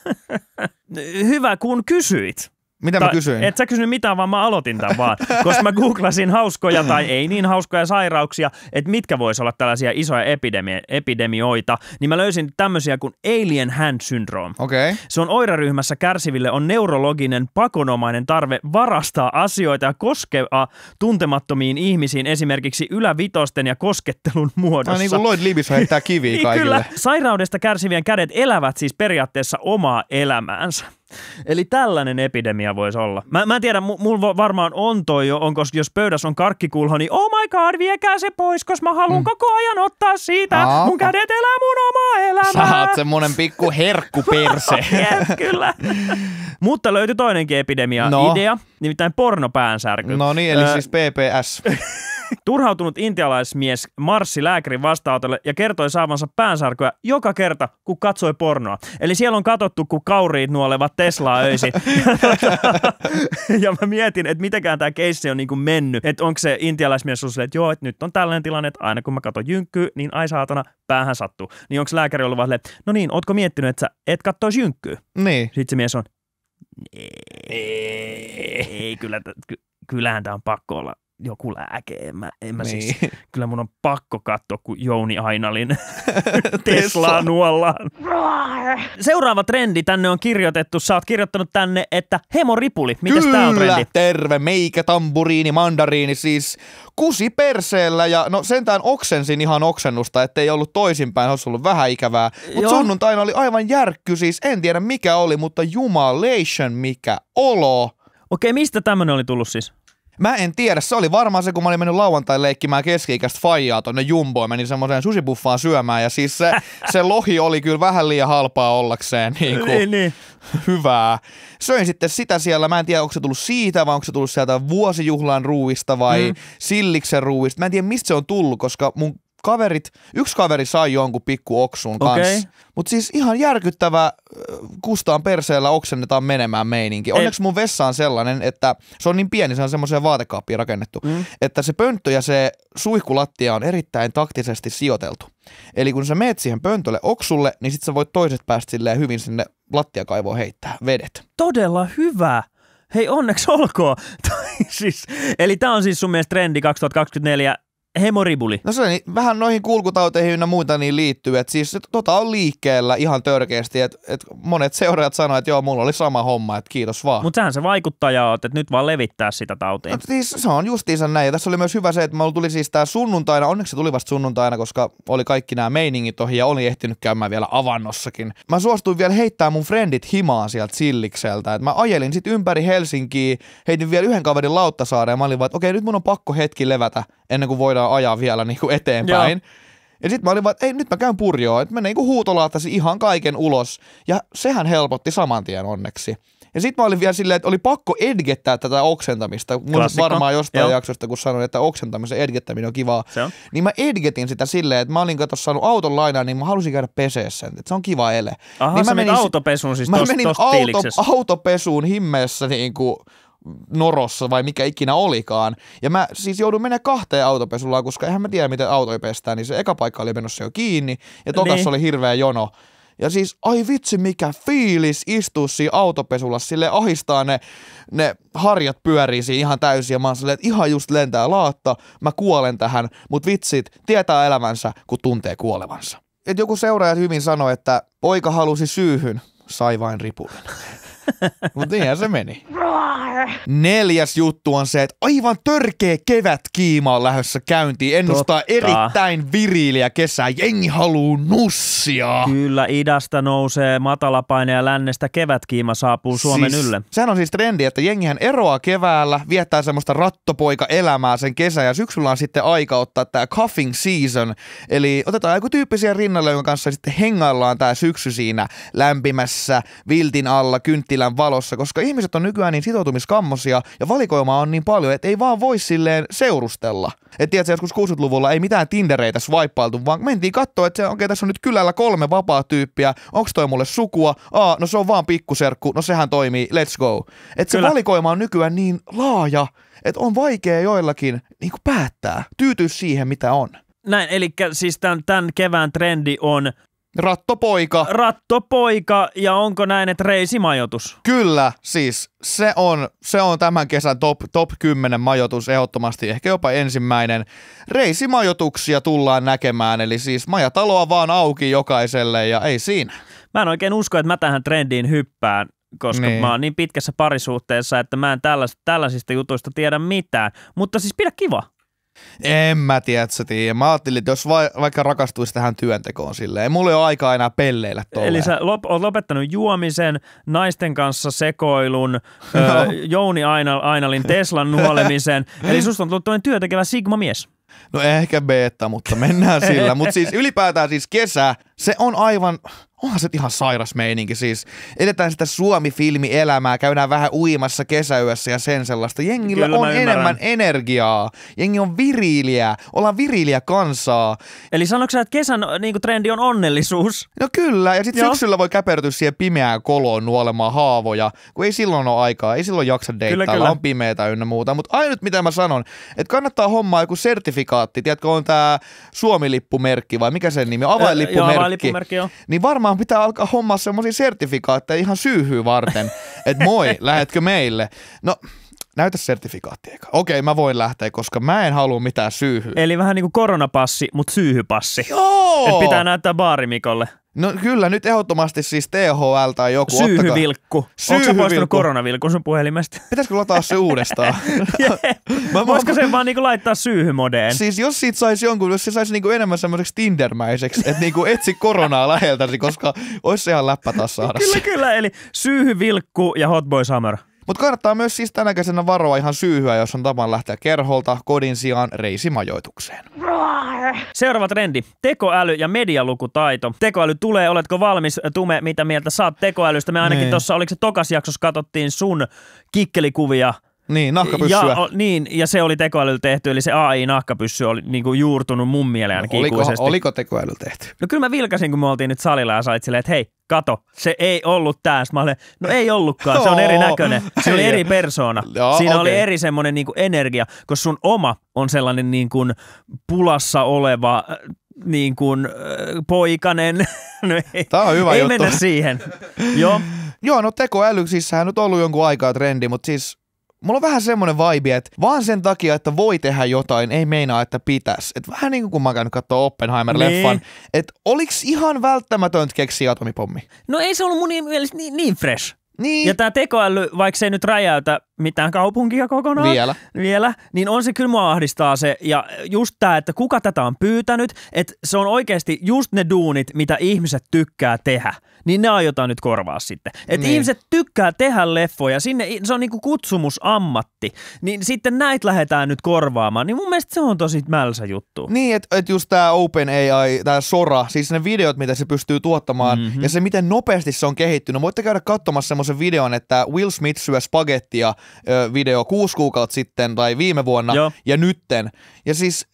Hyvä, kun kysyit. Mitä mä kysyin? Et sä kysynyt mitään, vaan mä aloitin tämän vaan. koska mä googlasin hauskoja tai ei niin hauskoja sairauksia, että mitkä voisi olla tällaisia isoja epidemioita, niin mä löysin tämmöisiä kuin alien hand syndrome. Okay. Se on oireryhmässä kärsiville on neurologinen pakonomainen tarve varastaa asioita ja koskea tuntemattomiin ihmisiin esimerkiksi ylävitosten ja koskettelun niinku muodossa. Tämä no, niin kuin Lloyd Libis heittää kiviä niin kaikille. Kyllä, sairaudesta kärsivien kädet elävät siis periaatteessa omaa elämäänsä. Eli tällainen epidemia voisi olla. Mä, mä en tiedä, mulla varmaan on toi jo, koska jos pöydässä on karkkikulho, niin oh my god, viekää se pois, koska mä haluan mm. koko ajan ottaa siitä. Aa. Mun kädet elää mun omaa elämää. Sä oot semmonen pikku herkkuperse. kyllä. Mutta löytyi toinenkin epidemia-idea, no. nimittäin pornopäänsärky. No niin, eli öö, siis PPS. Turhautunut intialaismies marssi lääkärin vastaanotolle ja kertoi saavansa päänsärkyä joka kerta, kun katsoi pornoa. Eli siellä on katsottu, kun kauriit nuolevat Teslaa öisi. ja mä mietin, että mitenkään tämä keissi on niinku mennyt. Että onko se intialaismies sulle, että joo, että nyt on tällainen tilanne, että aina kun mä katson jynkkyä, niin ai saatana, päähän sattuu. Niin onko lääkäri ollut vaan no niin, ootko miettinyt, että sä et kattois jynkkyä? Niin. Sitten se mies on, ei, ei kyllä, kyllähän tämä on pakko olla joku lääke, en mä, en mä niin. siis, kyllä mun on pakko katsoa, kun Jouni Ainalin Teslaa nuollaan. Seuraava trendi tänne on kirjoitettu, sä oot kirjoittanut tänne, että hemoripuli, mitäs tää on trendi? terve, meikä, tamburiini, mandariini, siis kusi perseellä ja no sentään oksensin ihan oksennusta, ettei ollut toisinpäin, olisi ollut vähän ikävää. Mutta sunnuntaina oli aivan järkky, siis en tiedä mikä oli, mutta jumalation mikä olo. Okei, mistä tämmönen oli tullut siis? Mä en tiedä, se oli varmaan se, kun mä olin mennyt lauantai leikkimään keski-ikäistä faijaa tonne jumboon, menin semmoiseen susibuffaan syömään ja siis se, se lohi oli kyllä vähän liian halpaa ollakseen niin kuin, niin, niin. hyvää. Söin sitten sitä siellä, mä en tiedä onko se tullut siitä vai onko se tullut sieltä vuosijuhlan ruuista vai mm. silliksen ruuista, mä en tiedä mistä se on tullut, koska mun kaverit, yksi kaveri sai jonkun pikku oksun okay. kanssa. Mutta siis ihan järkyttävä äh, kustaan perseellä oksennetaan menemään meininki. Onneksi mun vessa on sellainen, että se on niin pieni, se on semmoisia vaatekaappia rakennettu, mm. että se pönttö ja se suihkulattia on erittäin taktisesti sijoiteltu. Eli kun sä meet siihen pöntölle oksulle, niin sit sä voit toiset päästä silleen hyvin sinne lattiakaivoon heittää vedet. Todella hyvä! Hei, onneksi olkoon. siis, eli tämä on siis sun mielestä trendi 2024 hemoribuli. No se on, niin, vähän noihin kulkutauteihin ja muita niin liittyy, että siis tota on liikkeellä ihan törkeästi, että et monet seuraajat sanoivat, että joo, mulla oli sama homma, että kiitos vaan. Mutta sähän se vaikuttaja on, että nyt vaan levittää sitä tautia. No, siis se on justiinsa näin, ja tässä oli myös hyvä se, että mulla tuli siis tää sunnuntaina, onneksi se tuli vasta sunnuntaina, koska oli kaikki nämä meiningit ohi ja oli ehtinyt käymään vielä avannossakin. Mä suostuin vielä heittää mun frendit himaan sieltä sillikseltä, että mä ajelin sit ympäri Helsinkiä, heitin vielä yhden kaverin Lauttasaareen ja mä olin vaan, että okei, nyt mun on pakko hetki levätä ennen kuin voidaan voidaan ajaa vielä niin kuin eteenpäin. Joo. Ja sitten mä olin vaan, että ei, nyt mä käyn purjoon, että mä niin huutolaattaisin ihan kaiken ulos. Ja sehän helpotti saman tien onneksi. Ja sitten mä olin vielä silleen, että oli pakko edgettää tätä oksentamista. Mun Klassikko. varmaan jostain Joo. jaksosta, kun sanoin, että oksentamisen edgettäminen on kivaa. Se on. Niin mä edgetin sitä silleen, että mä olin kato saanut auton lainaa, niin mä halusin käydä peseä sen. Että se on kiva ele. Aha, niin mä menin autopesuun siis Mä tosta, menin tosta auto, autopesuun himmeessä niin kuin norossa vai mikä ikinä olikaan. Ja mä siis joudun menemään kahteen autopesulaan, koska eihän mä tiedä, miten autoja pestään, niin se eka paikka oli menossa jo kiinni ja tokassa niin. oli hirveä jono. Ja siis, ai vitsi mikä fiilis istuu siinä autopesulla, sille ahistaa ne, ne harjat pyörii siinä ihan täysin ja mä oon silleen, että ihan just lentää laatta, mä kuolen tähän, mut vitsit, tietää elämänsä, kun tuntee kuolevansa. Et joku seuraaja hyvin sanoi, että poika halusi syyhyn, sai vain ripulin. Mutta niinhän se meni. Roar. Neljäs juttu on se, että aivan törkeä kevätkiima on lähdössä käyntiin. Ennustaa Totta. erittäin viriiliä kesää. Jengi haluu nussia. Kyllä, idästä nousee matalapaine ja lännestä kevätkiima saapuu Suomen siis, ylle. Sehän on siis trendi, että jengihän eroaa keväällä, viettää semmoista rattopoika-elämää sen kesä ja syksyllä on sitten aika ottaa tämä cuffing season. Eli otetaan joku tyyppisiä rinnalle, jonka kanssa sitten hengaillaan tämä syksy siinä lämpimässä viltin alla, kyntti kynttilän valossa, koska ihmiset on nykyään niin sitoutumiskammosia ja valikoimaa on niin paljon, että ei vaan voi silleen seurustella. Et tiedätkö, joskus 60-luvulla ei mitään Tindereitä swippailtu, vaan mentiin katsoa, että okei, okay, tässä on nyt kylällä kolme vapaa tyyppiä, onks toi mulle sukua, aa, no se on vaan pikkuserkku, no sehän toimii, let's go. Et se valikoima on nykyään niin laaja, että on vaikea joillakin niin päättää, tyytyä siihen, mitä on. Näin, eli siis tämän, tämän kevään trendi on Rattopoika. Rattopoika, ja onko näin, että reisimajoitus? Kyllä, siis se on, se on tämän kesän top, top 10 majoitus ehdottomasti, ehkä jopa ensimmäinen. Reisimajoituksia tullaan näkemään, eli siis majataloa vaan auki jokaiselle ja ei siinä. Mä en oikein usko, että mä tähän trendiin hyppään koska niin. mä oon niin pitkässä parisuhteessa, että mä en tällaisista, tällaisista jutuista tiedä mitään. Mutta siis pidä kiva. En mä tiedä, että sä tiedä. Mä ajattelin, että jos va- vaikka rakastuisi tähän työntekoon silleen, mulla ei ole aikaa enää pelleillä tolleen. Eli sä lop- oot lopettanut juomisen, naisten kanssa sekoilun, no. ö, Jouni Aina- Ainalin Teslan nuolemisen. Eli susta on tullut työntekevä Sigma-mies. No ehkä beta, mutta mennään sillä. mutta siis ylipäätään siis kesä se on aivan, onhan se ihan sairas meininki siis. Edetään sitä Suomi-filmi-elämää, käydään vähän uimassa kesäyössä ja sen sellaista. Jengillä Kyllä on enemmän energiaa, jengi on viriliä, ollaan viriliä kansaa. Eli sanoitko että kesän niin trendi on onnellisuus? No kyllä, ja sitten syksyllä voi käpertyä siihen pimeään koloon nuolemaan haavoja, kun ei silloin ole aikaa, ei silloin jaksa deittää, kyllä, kyllä. on pimeitä ynnä muuta. Mutta ainut mitä mä sanon, että kannattaa hommaa joku sertifikaatti, tiedätkö on tämä Suomi-lippumerkki vai mikä sen nimi, avainlippumerkki. Jaa, lippumerkki joo. Niin varmaan pitää alkaa hommaa semmoisia sertifikaatteja ihan syyhyy varten, että moi, lähetkö meille? No, näytä sertifikaatti eikä. Okei, mä voin lähteä, koska mä en halua mitään syyhyä. Eli vähän niin kuin koronapassi, mutta syyhypassi. Joo! Et pitää näyttää baarimikolle. No kyllä, nyt ehdottomasti siis THL tai joku. Syyhyvilkku. Syyhyvilkku. Onko poistanut koronavilkun sun puhelimesta? Pitäisikö lataa se uudestaan? mä, Voisiko mä, sen vaan niinku laittaa syyhymodeen? Siis jos siitä saisi jonkun, jos se saisi niinku enemmän semmoiseksi tindermäiseksi, että niinku etsi koronaa läheltäsi, koska olisi ihan läppä taas saada Kyllä, kyllä. Eli syyhyvilkku ja hotboy Summer. Mutta kannattaa myös siis tänä kesänä varoa ihan syyhyä, jos on tapan lähteä kerholta kodin sijaan reisimajoitukseen. Seuraava trendi. Tekoäly ja medialukutaito. Tekoäly tulee, oletko valmis, Tume, mitä mieltä saat tekoälystä? Me ainakin niin. tuossa, oliko se tokas jaksossa, katsottiin sun kikkelikuvia niin, nahkapyssyä. Ja, o, niin, ja se oli tekoälyllä tehty, eli se AI-nahkapyssy oli niinku juurtunut mun mieleen oliko, Oliko tekoälyllä tehty? No kyllä mä vilkasin, kun me oltiin nyt salilla ja sait silleen, että hei, kato, se ei ollut tää. Mä olin, no ei ollutkaan, se on eri Se oli eri persoona. Siinä oli eri semmoinen niinku energia, koska sun oma on sellainen niinku pulassa oleva äh, niin kuin äh, poikanen. no ei, Tämä on hyvä ei juttu. mennä siihen. Joo. Joo, no tekoäly, siis sehän nyt on ollut jonkun aikaa trendi, mutta siis Mulla on vähän semmonen vibe, että vaan sen takia, että voi tehdä jotain, ei meinaa, että pitäisi. Et vähän niin kuin kun mä käyn katsoa Oppenheimer-leffan, niin. että oliks ihan välttämätöntä keksiä atomipommi? No ei se ollut mun mielestä niin, niin fresh. Niin. Ja tämä tekoäly, vaikka se ei nyt räjäytä mitään kaupunkia kokonaan. Vielä. Vielä. Niin on se kyllä mua ahdistaa se. Ja just tämä, että kuka tätä on pyytänyt, että se on oikeasti just ne duunit, mitä ihmiset tykkää tehdä. Niin ne aiotaan nyt korvaa sitten. Että niin. ihmiset tykkää tehdä leffoja, sinne, se on niinku kutsumusammatti. Niin sitten näitä lähdetään nyt korvaamaan. Niin mun mielestä se on tosi mälsä juttu. Niin, että et just tämä OpenAI, tämä Sora, siis ne videot, mitä se pystyy tuottamaan mm-hmm. ja se, miten nopeasti se on kehittynyt. Voitte käydä katsomassa semmoisen videon, että Will Smith syö spagettia video kuusi kuukautta sitten tai viime vuonna Joo. ja nytten. Ja siis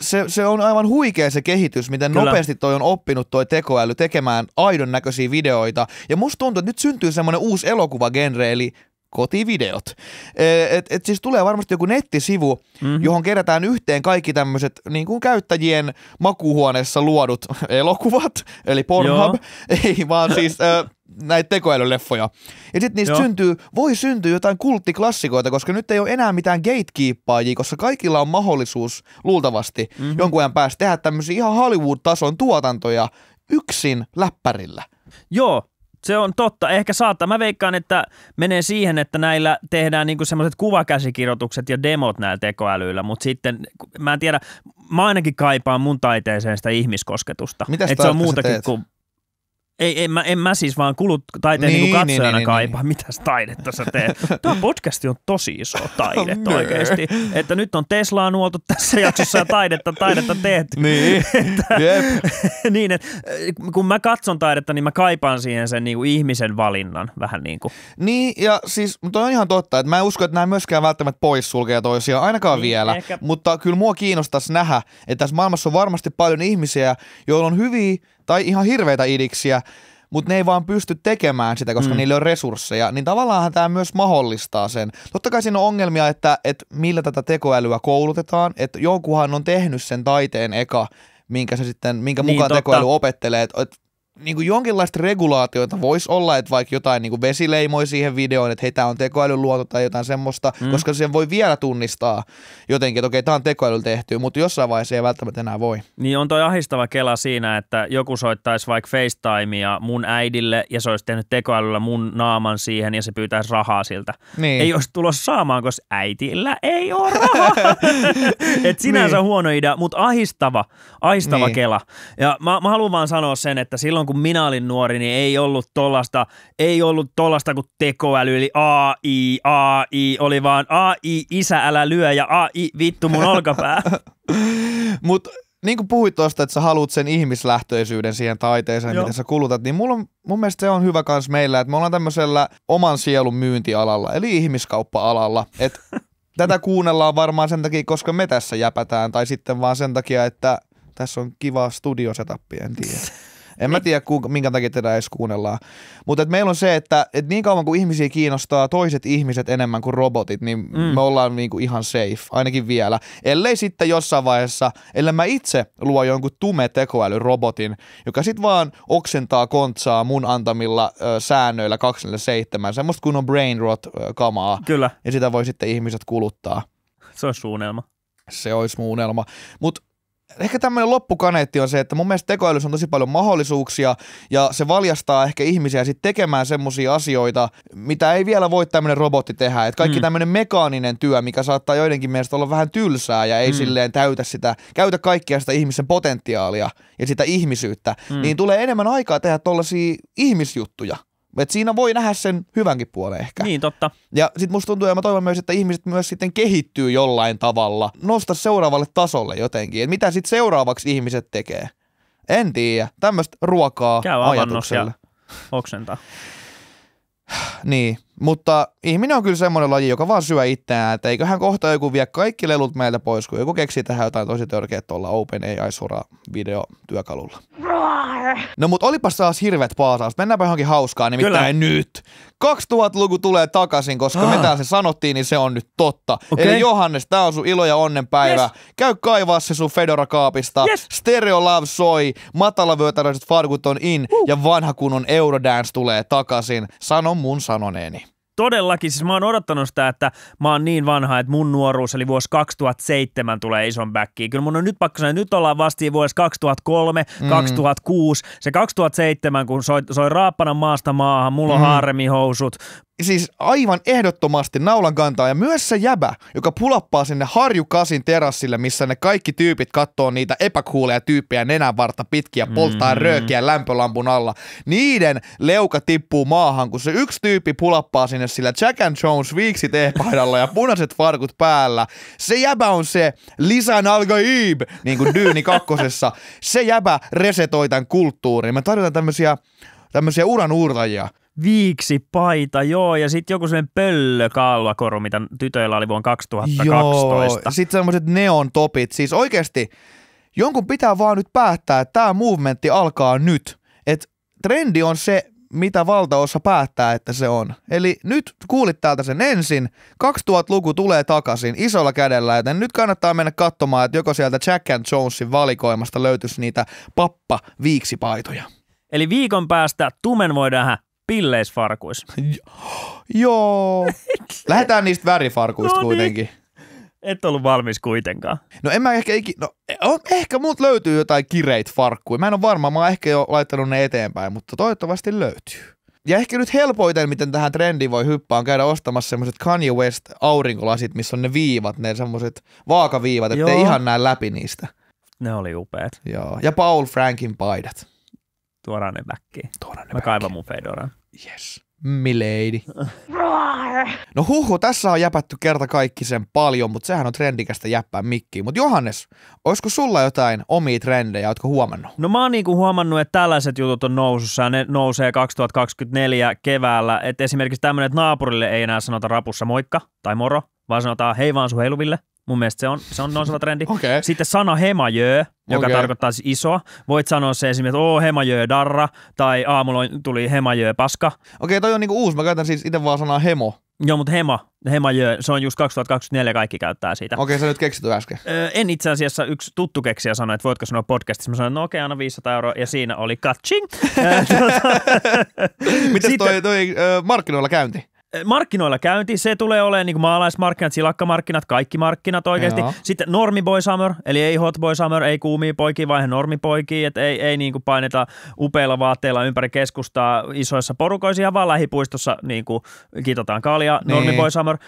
se, se on aivan huikea se kehitys, miten Kyllä. nopeasti toi on oppinut toi tekoäly tekemään aidon näköisiä videoita. Ja musta tuntuu, että nyt syntyy semmoinen uusi elokuvagenre, eli kotivideot. E, et, et siis tulee varmasti joku nettisivu, mm-hmm. johon kerätään yhteen kaikki tämmöiset niin kuin käyttäjien makuuhuoneessa luodut elokuvat, eli Pornhub, Joo. ei vaan siis ö, näitä tekoälyleffoja. Ja sitten niistä Joo. syntyy, voi syntyä jotain kulttiklassikoita, koska nyt ei ole enää mitään gatekeepaajia, koska kaikilla on mahdollisuus luultavasti mm-hmm. jonkun ajan päästä tehdä tämmöisiä ihan Hollywood-tason tuotantoja yksin läppärillä. Joo, se on totta. Ehkä saattaa. Mä veikkaan, että menee siihen, että näillä tehdään niinku semmoiset kuvakäsikirjoitukset ja demot näillä tekoälyillä, mutta sitten mä en tiedä, mä ainakin kaipaan mun taiteeseen sitä ihmiskosketusta. Mitä se on muutakin kuin ei, en, mä, en mä siis vaan kulut taiteen niinku niin, niin katsojana niin, niin, niin. kaipaa, niin. mitä taidetta sä teet. Tämä podcast on tosi iso taide oikeasti. Että nyt on Teslaa nuoltu tässä jaksossa ja taidetta, taidetta teet. Niin, että, yep. niin että, kun mä katson taidetta, niin mä kaipaan siihen sen niin kuin ihmisen valinnan vähän niin kuin. Niin, ja siis mutta on ihan totta, että mä en usko, että nämä myöskään välttämättä poissulkee toisiaan, ainakaan niin, vielä. Ehkä. Mutta kyllä mua kiinnostaisi nähdä, että tässä maailmassa on varmasti paljon ihmisiä, joilla on hyviä tai ihan hirveitä idiksiä, mutta ne ei vaan pysty tekemään sitä, koska mm. niillä on resursseja, niin tavallaan tämä myös mahdollistaa sen. Totta kai siinä on ongelmia, että, että millä tätä tekoälyä koulutetaan, että jonkunhan on tehnyt sen taiteen eka, minkä, se sitten, minkä niin, mukaan niin, tekoäly opettelee. Et, et niin kuin jonkinlaista regulaatioita voisi olla, että vaikka jotain niin kuin vesileimoi siihen videoon, että hei, tämä on tekoälyn luotu tai jotain semmoista, mm. koska sen voi vielä tunnistaa jotenkin, että okei, tämä on tekoälyllä tehty, mutta jossain vaiheessa ei välttämättä enää voi. Niin on toi ahistava kela siinä, että joku soittaisi vaikka FaceTimea mun äidille ja se olisi tehnyt tekoälyllä mun naaman siihen ja se pyytäisi rahaa siltä. Niin. Ei olisi tulossa saamaan, koska äitillä ei ole rahaa. Et sinänsä niin. huono idea, mutta ahistava, ahistava niin. kela. Ja mä, mä haluan vaan sanoa sen, että silloin silloin kun minä olin nuori, niin ei ollut tollasta, ei ollut tollasta kuin tekoäly, eli AI, AI, oli vaan AI, isä älä lyö ja AI, vittu mun olkapää. Mutta niin kuin puhuit tuosta, että sä haluat sen ihmislähtöisyyden siihen taiteeseen, Joo. miten sä kulutat, niin mulla on, mun mielestä se on hyvä kans meillä, että me ollaan tämmöisellä oman sielun myyntialalla, eli ihmiskauppa-alalla. Että tätä kuunnellaan varmaan sen takia, koska me tässä jäpätään, tai sitten vaan sen takia, että tässä on kiva studiosetappi, en tiedä. En mä niin. tiedä, kuinka, minkä takia tätä edes kuunnellaan. Mutta meillä on se, että et niin kauan kuin ihmisiä kiinnostaa toiset ihmiset enemmän kuin robotit, niin mm. me ollaan niinku ihan safe, ainakin vielä. Ellei sitten jossain vaiheessa, ellei mä itse luo jonkun tume tekoälyrobotin, joka sitten vaan oksentaa kontsaa mun antamilla ö, säännöillä 27, semmoista kun on brain rot-kamaa. Kyllä. Ja sitä voi sitten ihmiset kuluttaa. Se on suunnelma. Se olisi muunelma. Mutta ehkä tämmöinen loppukaneetti on se, että mun mielestä tekoälyssä on tosi paljon mahdollisuuksia ja se valjastaa ehkä ihmisiä sitten tekemään semmoisia asioita, mitä ei vielä voi tämmöinen robotti tehdä. Et kaikki mm. tämmöinen mekaaninen työ, mikä saattaa joidenkin mielestä olla vähän tylsää ja ei mm. silleen täytä sitä, käytä kaikkia sitä ihmisen potentiaalia ja sitä ihmisyyttä, mm. niin tulee enemmän aikaa tehdä tollaisia ihmisjuttuja. Et siinä voi nähdä sen hyvänkin puolen ehkä. Niin, totta. Ja sitten musta tuntuu, ja mä toivon myös, että ihmiset myös sitten kehittyy jollain tavalla. Nosta seuraavalle tasolle jotenkin. Et mitä sitten seuraavaksi ihmiset tekee? En tiedä. Tämmöistä ruokaa Käy ajatukselle. oksenta. niin, mutta ihminen on kyllä semmoinen laji, joka vaan syö itseään, että eiköhän kohta joku vie kaikki lelut meiltä pois, kun joku keksii tähän jotain tosi törkeä tuolla OpenAI-sura videotyökalulla. Roar! No mut olipas saas hirvet paasaus. Mennäänpä johonkin hauskaan, nimittäin Kyllä. nyt. 2000-luku tulee takaisin, koska ah. me täällä se sanottiin, niin se on nyt totta. Okay. Eli Johannes, tää on sun ilo ja päivä. Yes. Käy kaivaa se sun Fedora-kaapista. Yes. Stereo Love soi, matala farkut on in uh. ja vanha kunnon Eurodance tulee takaisin. Sano mun sanoneeni todellakin, siis mä oon odottanut sitä, että mä oon niin vanha, että mun nuoruus, eli vuosi 2007 tulee ison backiin. Kyllä mun on nyt pakko sanoa, että nyt ollaan vastiin vuosi 2003, mm. 2006, se 2007, kun soi, soi raappana maasta maahan, mulla mm. on housut, siis aivan ehdottomasti naulan kantaa ja myös se jäbä, joka pulappaa sinne harjukasin terassille, missä ne kaikki tyypit kattoo niitä epäkuuleja tyyppejä nenänvarta pitkiä, polttaa mm. röökiä lämpölampun alla. Niiden leuka tippuu maahan, kun se yksi tyyppi pulappaa sinne sillä Jack and Jones viiksi tehpaidalla ja punaiset farkut päällä. Se jäbä on se alga iib, niin kuin Dyyni kakkosessa. Se jäbä resetoi tämän kulttuurin. Me tarjotaan tämmöisiä tämmöisiä uurtajia. Viiksi paita, joo, ja sitten joku semmoinen pöllökalvakoru, mitä tytöillä oli vuonna 2012. Joo, sitten semmoiset neon topit, siis oikeasti jonkun pitää vaan nyt päättää, että tämä movementti alkaa nyt. Et trendi on se, mitä valtaosa päättää, että se on. Eli nyt kuulit täältä sen ensin, 2000-luku tulee takaisin isolla kädellä, joten nyt kannattaa mennä katsomaan, että joko sieltä Jack and Jonesin valikoimasta löytyisi niitä pappa-viiksipaitoja. Eli viikon päästä tumen voi nähdä pilleisfarkuissa. Joo. Lähdetään niistä värifarkuista no niin. kuitenkin. Et ollut valmis kuitenkaan. No en mä ehkä ikin... no e, on, ehkä muut löytyy jotain kireitä farkkuja. Mä en ole varma, mä oon ehkä jo laittanut ne eteenpäin, mutta toivottavasti löytyy. Ja ehkä nyt helpoiten, miten tähän trendiin voi hyppää, on käydä ostamassa semmoiset Kanye West aurinkolasit, missä on ne viivat, ne semmoiset vaakaviivat, ettei Joo. ihan näe läpi niistä. Ne oli upeat. Joo, ja Paul Frankin paidat. Tuodaan ne backiin. Tuodaan ne Mä kaivan mun Fedoran. Yes. Milady. No huhu, tässä on jäpätty kerta kaikki sen paljon, mutta sehän on trendikästä jäppää mikkiä. Mutta Johannes, olisiko sulla jotain omia trendejä, ootko huomannut? No mä oon niinku huomannut, että tällaiset jutut on nousussa ja ne nousee 2024 keväällä. Että esimerkiksi tämmöinen, että naapurille ei enää sanota rapussa moikka tai moro, vaan sanotaan hei vaan sun heiluville Mun mielestä se on, se on nouseva trendi. Okay. Sitten sana hemajö, joka okay. tarkoittaa siis isoa. Voit sanoa se esimerkiksi, että oo hemajö darra, tai aamulla tuli hemajö paska. Okei, okay, toi on niinku uusi. Mä käytän siis itse vaan sanaa hemo. Joo, mutta Hema, Hema Jö, se on just 2024, kaikki käyttää siitä. Okei, sä nyt keksit äsken. Öö, en itse asiassa, yksi tuttu keksijä sanoi, että voitko sanoa podcastissa. Mä sanoin, no okei, okay, anna 500 euroa, ja siinä oli catching. Tuota- Miten toi, toi markkinoilla käynti? markkinoilla käynti, se tulee olemaan niin maalaismarkkinat, silakkamarkkinat, kaikki markkinat oikeasti. Joo. Sitten normi boy summer, eli ei hot boy summer, ei kuumia poikia, vaan poikia, että ei, ei niin kuin paineta upeilla vaatteilla ympäri keskustaa isoissa porukoissa, vaan lähipuistossa niin kuin kitotaan kalja, niin. boy summer.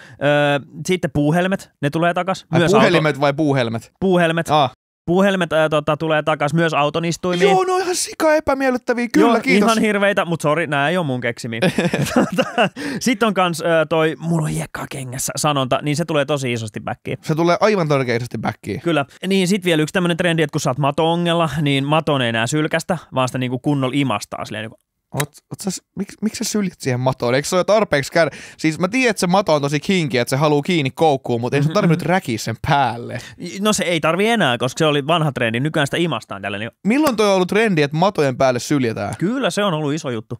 sitten puuhelmet, ne tulee takas. Puhelimet puuhelmet auto... vai puuhelmet? Puuhelmet. Ah. Puhelimet äh, tota, tulee takaisin myös auton istuimiin. Joo, no ihan sika epämiellyttäviä, kyllä, Joo, kiitos. Ihan hirveitä, mutta sori, nämä ei ole mun keksimi. Sitten on kans äh, toi, mulla on hiekkaa kengässä sanonta, niin se tulee tosi isosti backiin. Se tulee aivan todennäköisesti backiin. Kyllä. Niin sitten vielä yksi tämmöinen trendi, että kun sä oot mato-ongella, niin maton ei enää sylkästä, vaan sitä niinku kunnolla imastaa silleen niinku Oot, oot sä, mik, miksi sä syljet siihen matoon? Eikö se ole tarpeeksi käydä? Siis mä tiedän, että se mato on tosi kinki, että se haluaa kiinni koukkuun, mutta ei se tarvitse nyt mm-hmm. räkiä sen päälle. No se ei tarvi enää, koska se oli vanha trendi. Nykyään sitä imastaan tällä. Niin... Milloin toi on ollut trendi, että matojen päälle syljetään? Kyllä, se on ollut iso juttu.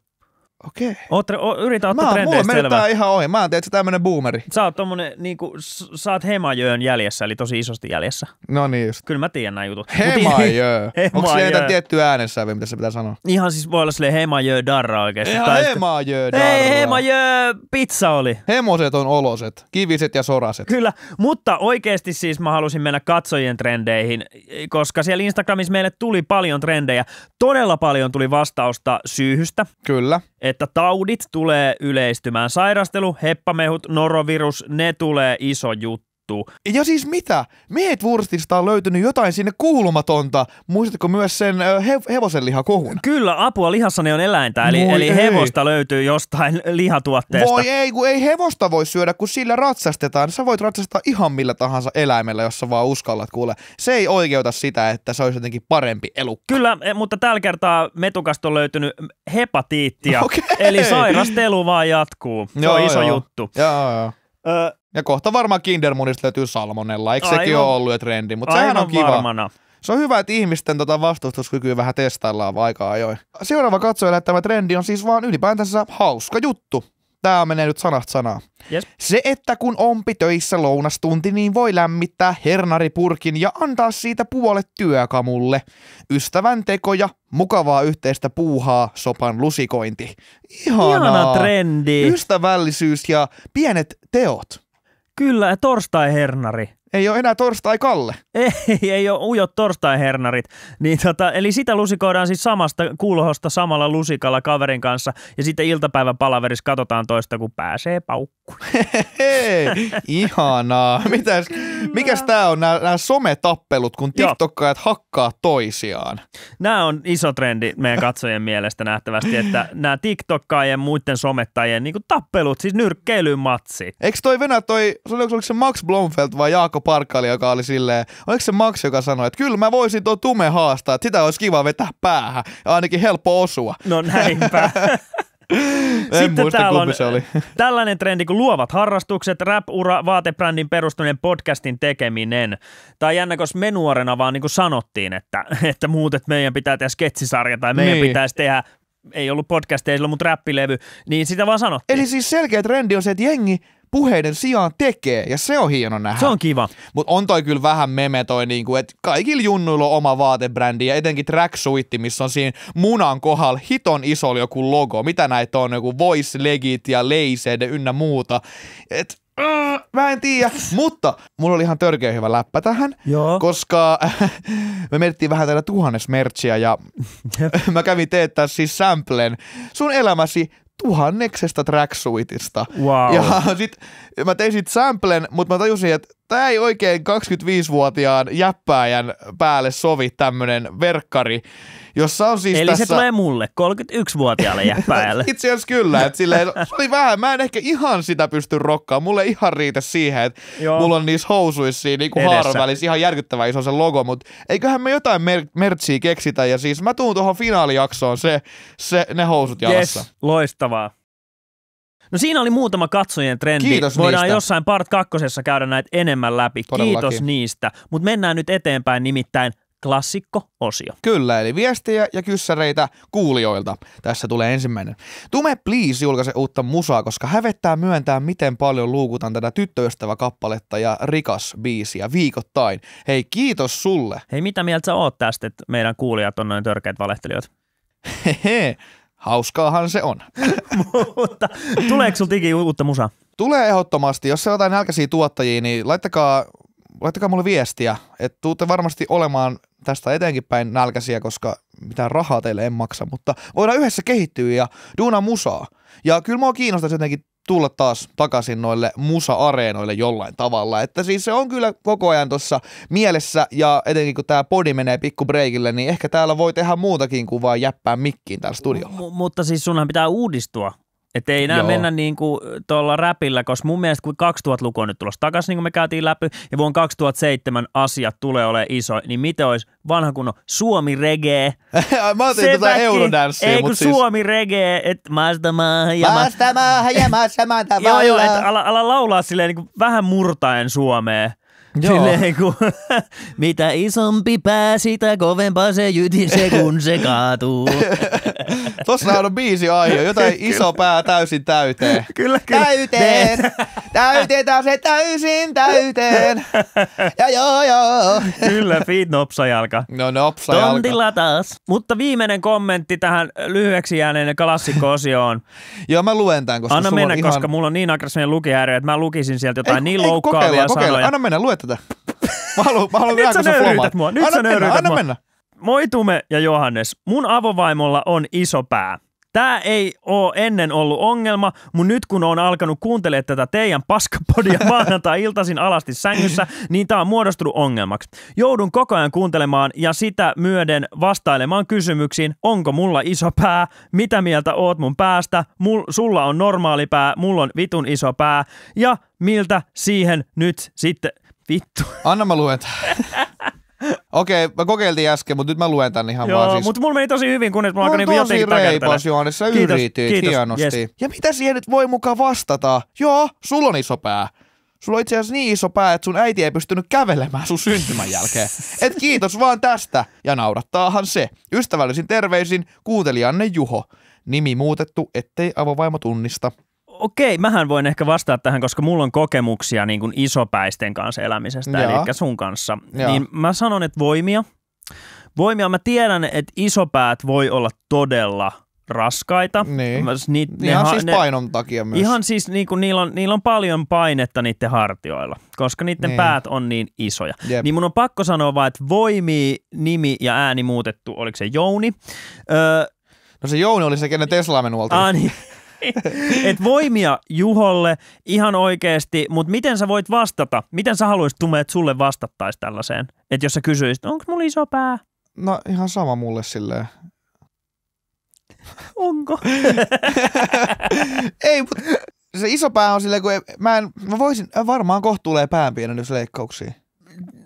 Okei. Oot, o, yritä ottaa mä, trendeistä mulla selvää. ihan ohi. Mä oon tämmönen boomeri. Sä oot tommonen, niinku, sä oot Hemajöön jäljessä, eli tosi isosti jäljessä. No niin just. Kyllä mä tiedän nää jutut. Hemajö. Niin- Onks se jotain tiettyä äänensäve, mitä se pitää sanoa? Ihan siis voi olla silleen Hemajö darra oikeesti. Ihan tai Hemajö darra. Ei, Hemajö pizza oli. Hemoset on oloset, kiviset ja soraset. Kyllä, mutta oikeesti siis mä halusin mennä katsojien trendeihin, koska siellä Instagramissa meille tuli paljon trendejä. Todella paljon tuli vastausta syyhystä. Kyllä että taudit tulee yleistymään. Sairastelu, heppamehut, norovirus, ne tulee iso juttu sattuu. Ja siis mitä? Meet Wurstista on löytynyt jotain sinne kuulumatonta. Muistatko myös sen hevosen lihakohun? Kyllä, apua lihassani on eläintä, eli, eli hevosta löytyy jostain lihatuotteesta. Voi ei, kun ei hevosta voi syödä, kun sillä ratsastetaan. Sä voit ratsastaa ihan millä tahansa eläimellä, jos sä vaan uskallat kuule. Se ei oikeuta sitä, että se olisi jotenkin parempi elukka. Kyllä, e, mutta tällä kertaa metukasta on löytynyt hepatiittia. Okay. Eli sairastelu vaan jatkuu. Se joo, on iso joo. juttu. Joo, joo. Ö, ja kohta varmaan Kindermunista löytyy salmonella, eikö sekin ole ollut jo trendi, mutta sehän on kiva. Varmana. Se on hyvä, että ihmisten tota vastustuskykyä vähän testaillaan aika ajoin. Seuraava katsoja että tämä trendi on siis vaan ylipäätänsä hauska juttu. Tämä menee nyt sanat sanaa. Yes. Se, että kun ompi töissä lounastunti, niin voi lämmittää hernaripurkin ja antaa siitä puolet työkamulle. Ystävän tekoja, mukavaa yhteistä puuhaa, sopan lusikointi. Ihanaa. Ihana trendi. Ystävällisyys ja pienet teot. Kyllä, torstai-hernari. Ei ole enää torstai Kalle. Ei, ei ole ujot torstai-hernarit. Niin tota, eli sitä lusikoidaan siis samasta kulhosta samalla lusikalla kaverin kanssa ja sitten iltapäivän palaverissa katsotaan toista, kun pääsee paukkuun. Hei, ihanaa. Mitäs, mikäs tämä on, nämä sometappelut, kun tiktokkaat hakkaa toisiaan? Nämä on iso trendi meidän katsojien mielestä nähtävästi, että nämä tiktokkaajien muiden somettajien niin tappelut, siis nyrkkeilymatsi. Eikö toi Venä, toi, oliko se Max Blomfeld vai Jaakko Marko niinku Parkkali, joka oli silleen, oliko se Max, joka sanoi, että kyllä mä voisin tuo tume haastaa, että sitä olisi kiva vetää päähän ja ainakin helppo osua. No näinpä. en Sitten muista, täällä on se oli. Äh, tällainen trendi kuin luovat harrastukset, rap-ura, vaatebrändin perustuneen podcastin tekeminen. Tai jännä, koska me nuorena vaan niin kuin sanottiin, että, että muut, että meidän pitää tehdä sketsisarja tai meidän niin. pitäisi tehdä ei ollut podcasteilla, mutta räppilevy, niin sitä vaan sanottiin. Eli siis selkeä trendi on se, että jengi puheiden sijaan tekee, ja se on hieno nähdä. Se on kiva. Mutta on toi kyllä vähän meme toi, niinku, että kaikilla junnuilla on oma vaatebrändi, ja etenkin tracksuitti, missä on siinä munan kohdalla hiton iso joku logo. Mitä näitä on, joku voice legit ja leised ynnä muuta. Et, äh, Mä en tiedä, mutta mulla oli ihan törkeä hyvä läppä tähän, Joo. koska me mietittiin vähän tätä tuhannes merchia ja mä kävin teettää siis samplen sun elämäsi tuhanneksesta tracksuitista. Wow. Ja sit mä tein sit samplen, mutta mä tajusin, että tämä ei oikein 25-vuotiaan jäppääjän päälle sovi tämmönen verkkari jossa on siis Eli tässä... se tulee mulle, 31-vuotiaalle jäppäjälle. Itse asiassa kyllä, että silleen, no, se oli vähän, mä en ehkä ihan sitä pysty rokkaamaan, mulle ihan riitä siihen, että Joo. mulla on niissä housuissa siinä niin haaravälissä ihan järkyttävä iso se logo, mutta eiköhän me jotain mer- mertsiä keksitä, ja siis mä tuun tuohon finaalijaksoon se, se, ne housut jalassa. Yes, loistavaa. No siinä oli muutama katsojien trendi. Kiitos Voidaan niistä. jossain part kakkosessa käydä näitä enemmän läpi. Todellakin. Kiitos niistä. Mutta mennään nyt eteenpäin nimittäin klassikko-osio. Kyllä, eli viestejä ja kyssäreitä kuulijoilta. Tässä tulee ensimmäinen. Tume Please julkaise uutta musaa, koska hävettää myöntää, miten paljon luukutan tätä tyttöystävä kappaletta ja rikas biisiä viikoittain. Hei, kiitos sulle. Hei, mitä mieltä sä oot tästä, että meidän kuulijat on noin törkeät valehtelijat? Hehe, hauskaahan se on. Mutta tuleeko sulta uutta musaa? Tulee ehdottomasti. Jos se jotain nälkäisiä tuottajia, niin laittakaa laittakaa mulle viestiä, että tuutte varmasti olemaan tästä eteenkin päin nälkäisiä, koska mitään rahaa teille en maksa, mutta voidaan yhdessä kehittyä ja duuna musaa. Ja kyllä mua kiinnostaisi jotenkin tulla taas takaisin noille musa-areenoille jollain tavalla. Että siis se on kyllä koko ajan tuossa mielessä ja etenkin kun tämä podi menee pikku breikille, niin ehkä täällä voi tehdä muutakin kuin vain jäppää mikkiin täällä studiolla. M- mutta siis sunhan pitää uudistua että ei enää Joo. mennä niin kuin tuolla räpillä, koska mun mielestä kun 2000-luku on nyt tulossa takaisin, niin kuin me käytiin läpi, ja vuonna 2007 asiat tulee olemaan iso, niin miten olisi vanha kunno Suomi regee? mä otin tota eurodänssia, Ei kun siis... Suomi regee, että maasta maahan ja maasta maahan ja maasta maahan Joo, joo, että ala, ala laulaa silleen niin kuin vähän murtaen Suomeen. Joo. Silleen, kun, mitä isompi pää, sitä kovempaa se jytisee, kun se kaatuu. Tossahan on biisi aihe, jotain iso pää täysin täyteen. Kyllä, kyllä. Täyteen! Täytetään se täysin täyteen! Ja joo, joo. Kyllä, feed nopsajalka. No nopsajalka. Tontilla taas. Mutta viimeinen kommentti tähän lyhyeksi jääneen klassikko-osioon. joo, mä luen tämän, koska Anna mennä, koska ihan... mulla on niin aggressiivinen lukihäiriö, että mä lukisin sieltä jotain ei, niin ei, loukkaavia kokeilla, kokeilla. sanoja. Anna mennä, luet tätä. Mä haluan, mä haluan Nyt sä nöyryytät mua. Nyt anna sä mennä, anna mua. mennä. Moi Tume ja Johannes. Mun avovaimolla on iso pää. Tää ei oo ennen ollut ongelma, mun nyt kun on alkanut kuuntelemaan tätä teidän paskapodia maanantai-iltasin alasti sängyssä, niin tää on muodostunut ongelmaksi. Joudun koko ajan kuuntelemaan ja sitä myöden vastailemaan kysymyksiin, onko mulla iso pää, mitä mieltä oot mun päästä, mul, sulla on normaali pää, mulla on vitun iso pää ja miltä siihen nyt sitten Vittu. Anna mä luen Okei, okay, mä kokeiltiin äsken, mutta nyt mä luen tän ihan Joo, vaan siis. mutta mulla meni tosi hyvin, kunnes mä alkoin niinku jotenkin reipas, Johannes, sä kiitos, yritit kiitos, hienosti. Yes. Ja mitä siihen nyt voi mukaan vastata? Joo, sulla on iso pää. Sulla on itse asiassa niin iso pää, että sun äiti ei pystynyt kävelemään sun syntymän jälkeen. Et kiitos vaan tästä, ja naurattaahan se. Ystävällisin terveisin kuuntelijanne Juho. Nimi muutettu, ettei avovaimo tunnista okei, mähän voin ehkä vastata tähän, koska mulla on kokemuksia niin kuin isopäisten kanssa elämisestä, Jaa. eli sun kanssa. Jaa. Niin mä sanon, että voimia. Voimia, mä tiedän, että isopäät voi olla todella raskaita. Niin. Ni, ihan ne, siis ne, painon takia myös. Ihan siis niin kuin, niillä, on, niillä on paljon painetta niiden hartioilla, koska niiden niin. päät on niin isoja. Jep. Niin mun on pakko sanoa vaan, että voimi, nimi ja ääni muutettu, oliko se Jouni? Öö, No se Jouni oli se, kenen Tesla meni Ah, niin. Et voimia Juholle ihan oikeasti, mutta miten sä voit vastata? Miten sä haluaisit tumme, että sulle vastattaisi tällaiseen? Että jos sä kysyisit, onko mulla iso pää? No ihan sama mulle silleen. Onko? Ei, mutta se iso pää on silleen, kun mä, en, mä voisin, varmaan kohtuulee päänpienennysleikkauksiin.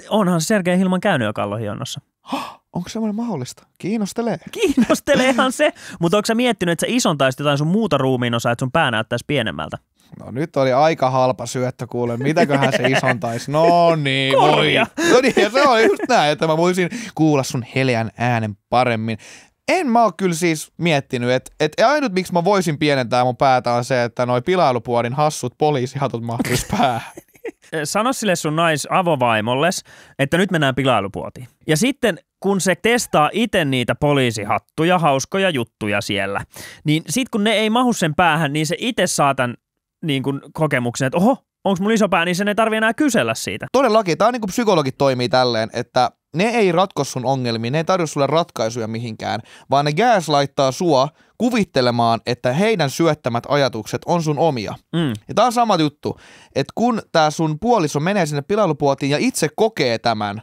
Onhan se Sergei Hilman käynyt jo kallohionnassa. Onko semmoinen mahdollista? Kiinnostelee. Kiinnosteleehan se, mutta onko sä miettinyt, että sä isontaisit jotain sun muuta ruumiin osaa, että sun pää näyttäisi pienemmältä? No nyt oli aika halpa syöttö kuule, mitäköhän se isontaisi. No niin, voi. No niin, se on just näin, että mä voisin kuulla sun heleän äänen paremmin. En mä oon kyllä siis miettinyt, että et ainut miksi mä voisin pienentää mun päätä on se, että noi pilailupuodin hassut poliisihatut mahtuisi päähän sano sille sun naisavovaimolles, että nyt mennään pilailupuotiin. Ja sitten kun se testaa itse niitä poliisihattuja, hauskoja juttuja siellä, niin sit kun ne ei mahu sen päähän, niin se itse saa tämän niin kun kokemuksen, että oho, onko mun pää, niin sen ei tarvi enää kysellä siitä. Todellakin, tämä on niin kuin psykologit toimii tälleen, että ne ei ratko sun ongelmia, ne ei tarjoa sulle ratkaisuja mihinkään, vaan ne gas laittaa sua kuvittelemaan, että heidän syöttämät ajatukset on sun omia. Mm. Ja tää on sama juttu, että kun tää sun puoliso menee sinne pilailupuotiin ja itse kokee tämän,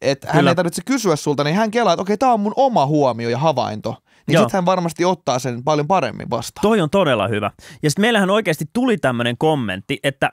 että hän ei tarvitse kysyä sulta, niin hän kelaa, että okei, okay, tämä on mun oma huomio ja havainto. Niin sitten hän varmasti ottaa sen paljon paremmin vastaan. Toi on todella hyvä. Ja sitten meillähän oikeasti tuli tämmöinen kommentti, että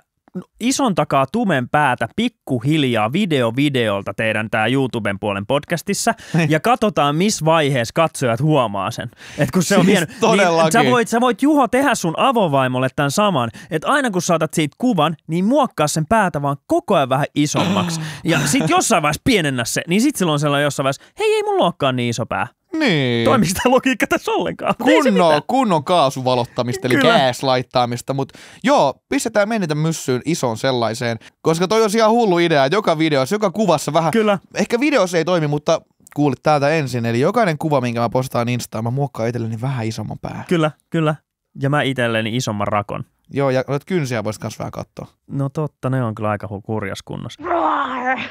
takaa tumen päätä pikkuhiljaa video videolta teidän tää YouTuben puolen podcastissa niin. ja katsotaan, missä vaiheessa katsojat huomaa sen. Et kun se on siis niin, todellakin. niin sä voit, sä voit Juho tehdä sun avovaimolle tämän saman, että aina kun saatat siitä kuvan, niin muokkaa sen päätä vaan koko ajan vähän isommaksi. Ja sit jossain vaiheessa pienennä se, niin sit silloin sellainen jossain vaiheessa, hei ei mulla olekaan niin iso pää. Niin. Toimiko tämä logiikka tässä ollenkaan? Kunnon, kunnon kaasuvalottamista, eli gas laittaamista, mutta joo, pistetään menitä myssyyn ison sellaiseen, koska toi on ihan hullu idea, joka videossa, joka kuvassa vähän, Kyllä. ehkä videossa ei toimi, mutta kuulit täältä ensin, eli jokainen kuva, minkä mä postaan Instaan, mä muokkaan itselleni vähän isomman pää. Kyllä, kyllä. Ja mä itselleni isomman rakon. Joo, ja olet kynsiä voisi myös vähän katsoa. No totta, ne on kyllä aika kurjas kunnossa.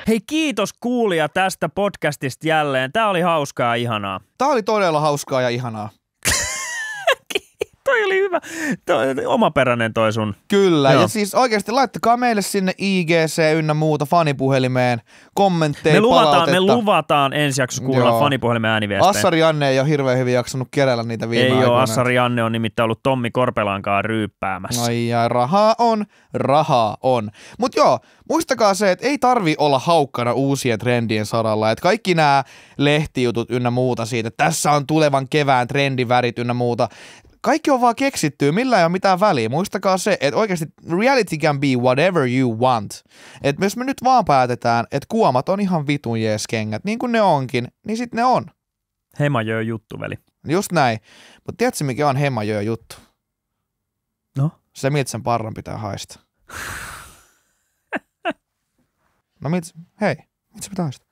Hei kiitos kuulia tästä podcastista jälleen. Tämä oli hauskaa ja ihanaa. Tämä oli todella hauskaa ja ihanaa toi oli hyvä. Toi, omaperäinen toi sun. Kyllä, Joo. ja siis oikeasti laittakaa meille sinne IGC ynnä muuta fanipuhelimeen kommentteja, me luvataan, palautetta. Me luvataan ensi jaksossa kuulla Joo. fanipuhelimen ääniviestejä. Assari Janne ei ole hirveän hyvin jaksanut keräillä niitä viime Ei aikoina. ole, Assari Janne on nimittäin ollut Tommi Korpelankaan ryyppäämässä. Ai ja rahaa on, rahaa on. Mut joo, muistakaa se, että ei tarvi olla haukkana uusien trendien saralla. et kaikki nämä lehtijutut ynnä muuta siitä, että tässä on tulevan kevään trendivärit ynnä muuta kaikki on vaan keksittyä, millä ei ole mitään väliä. Muistakaa se, että oikeasti reality can be whatever you want. Että jos me nyt vaan päätetään, että kuomat on ihan vitun jees kengät, niin kuin ne onkin, niin sitten ne on. Hemajö juttu, veli. Just näin. Mutta tiedätkö, mikä on hemajö juttu? No? Se, miltä sen parran pitää haistaa. no mit, hei, mitä pitää haistaa?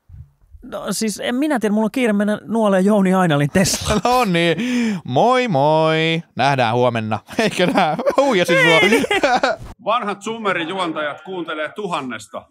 No siis en minä tiedä, mulla on kiire mennä nuoleen Jouni Ainalin Tesla. No niin, moi moi, nähdään huomenna. Eikö nää, huijasin sua. Vanhat summerijuontajat kuuntelee tuhannesta.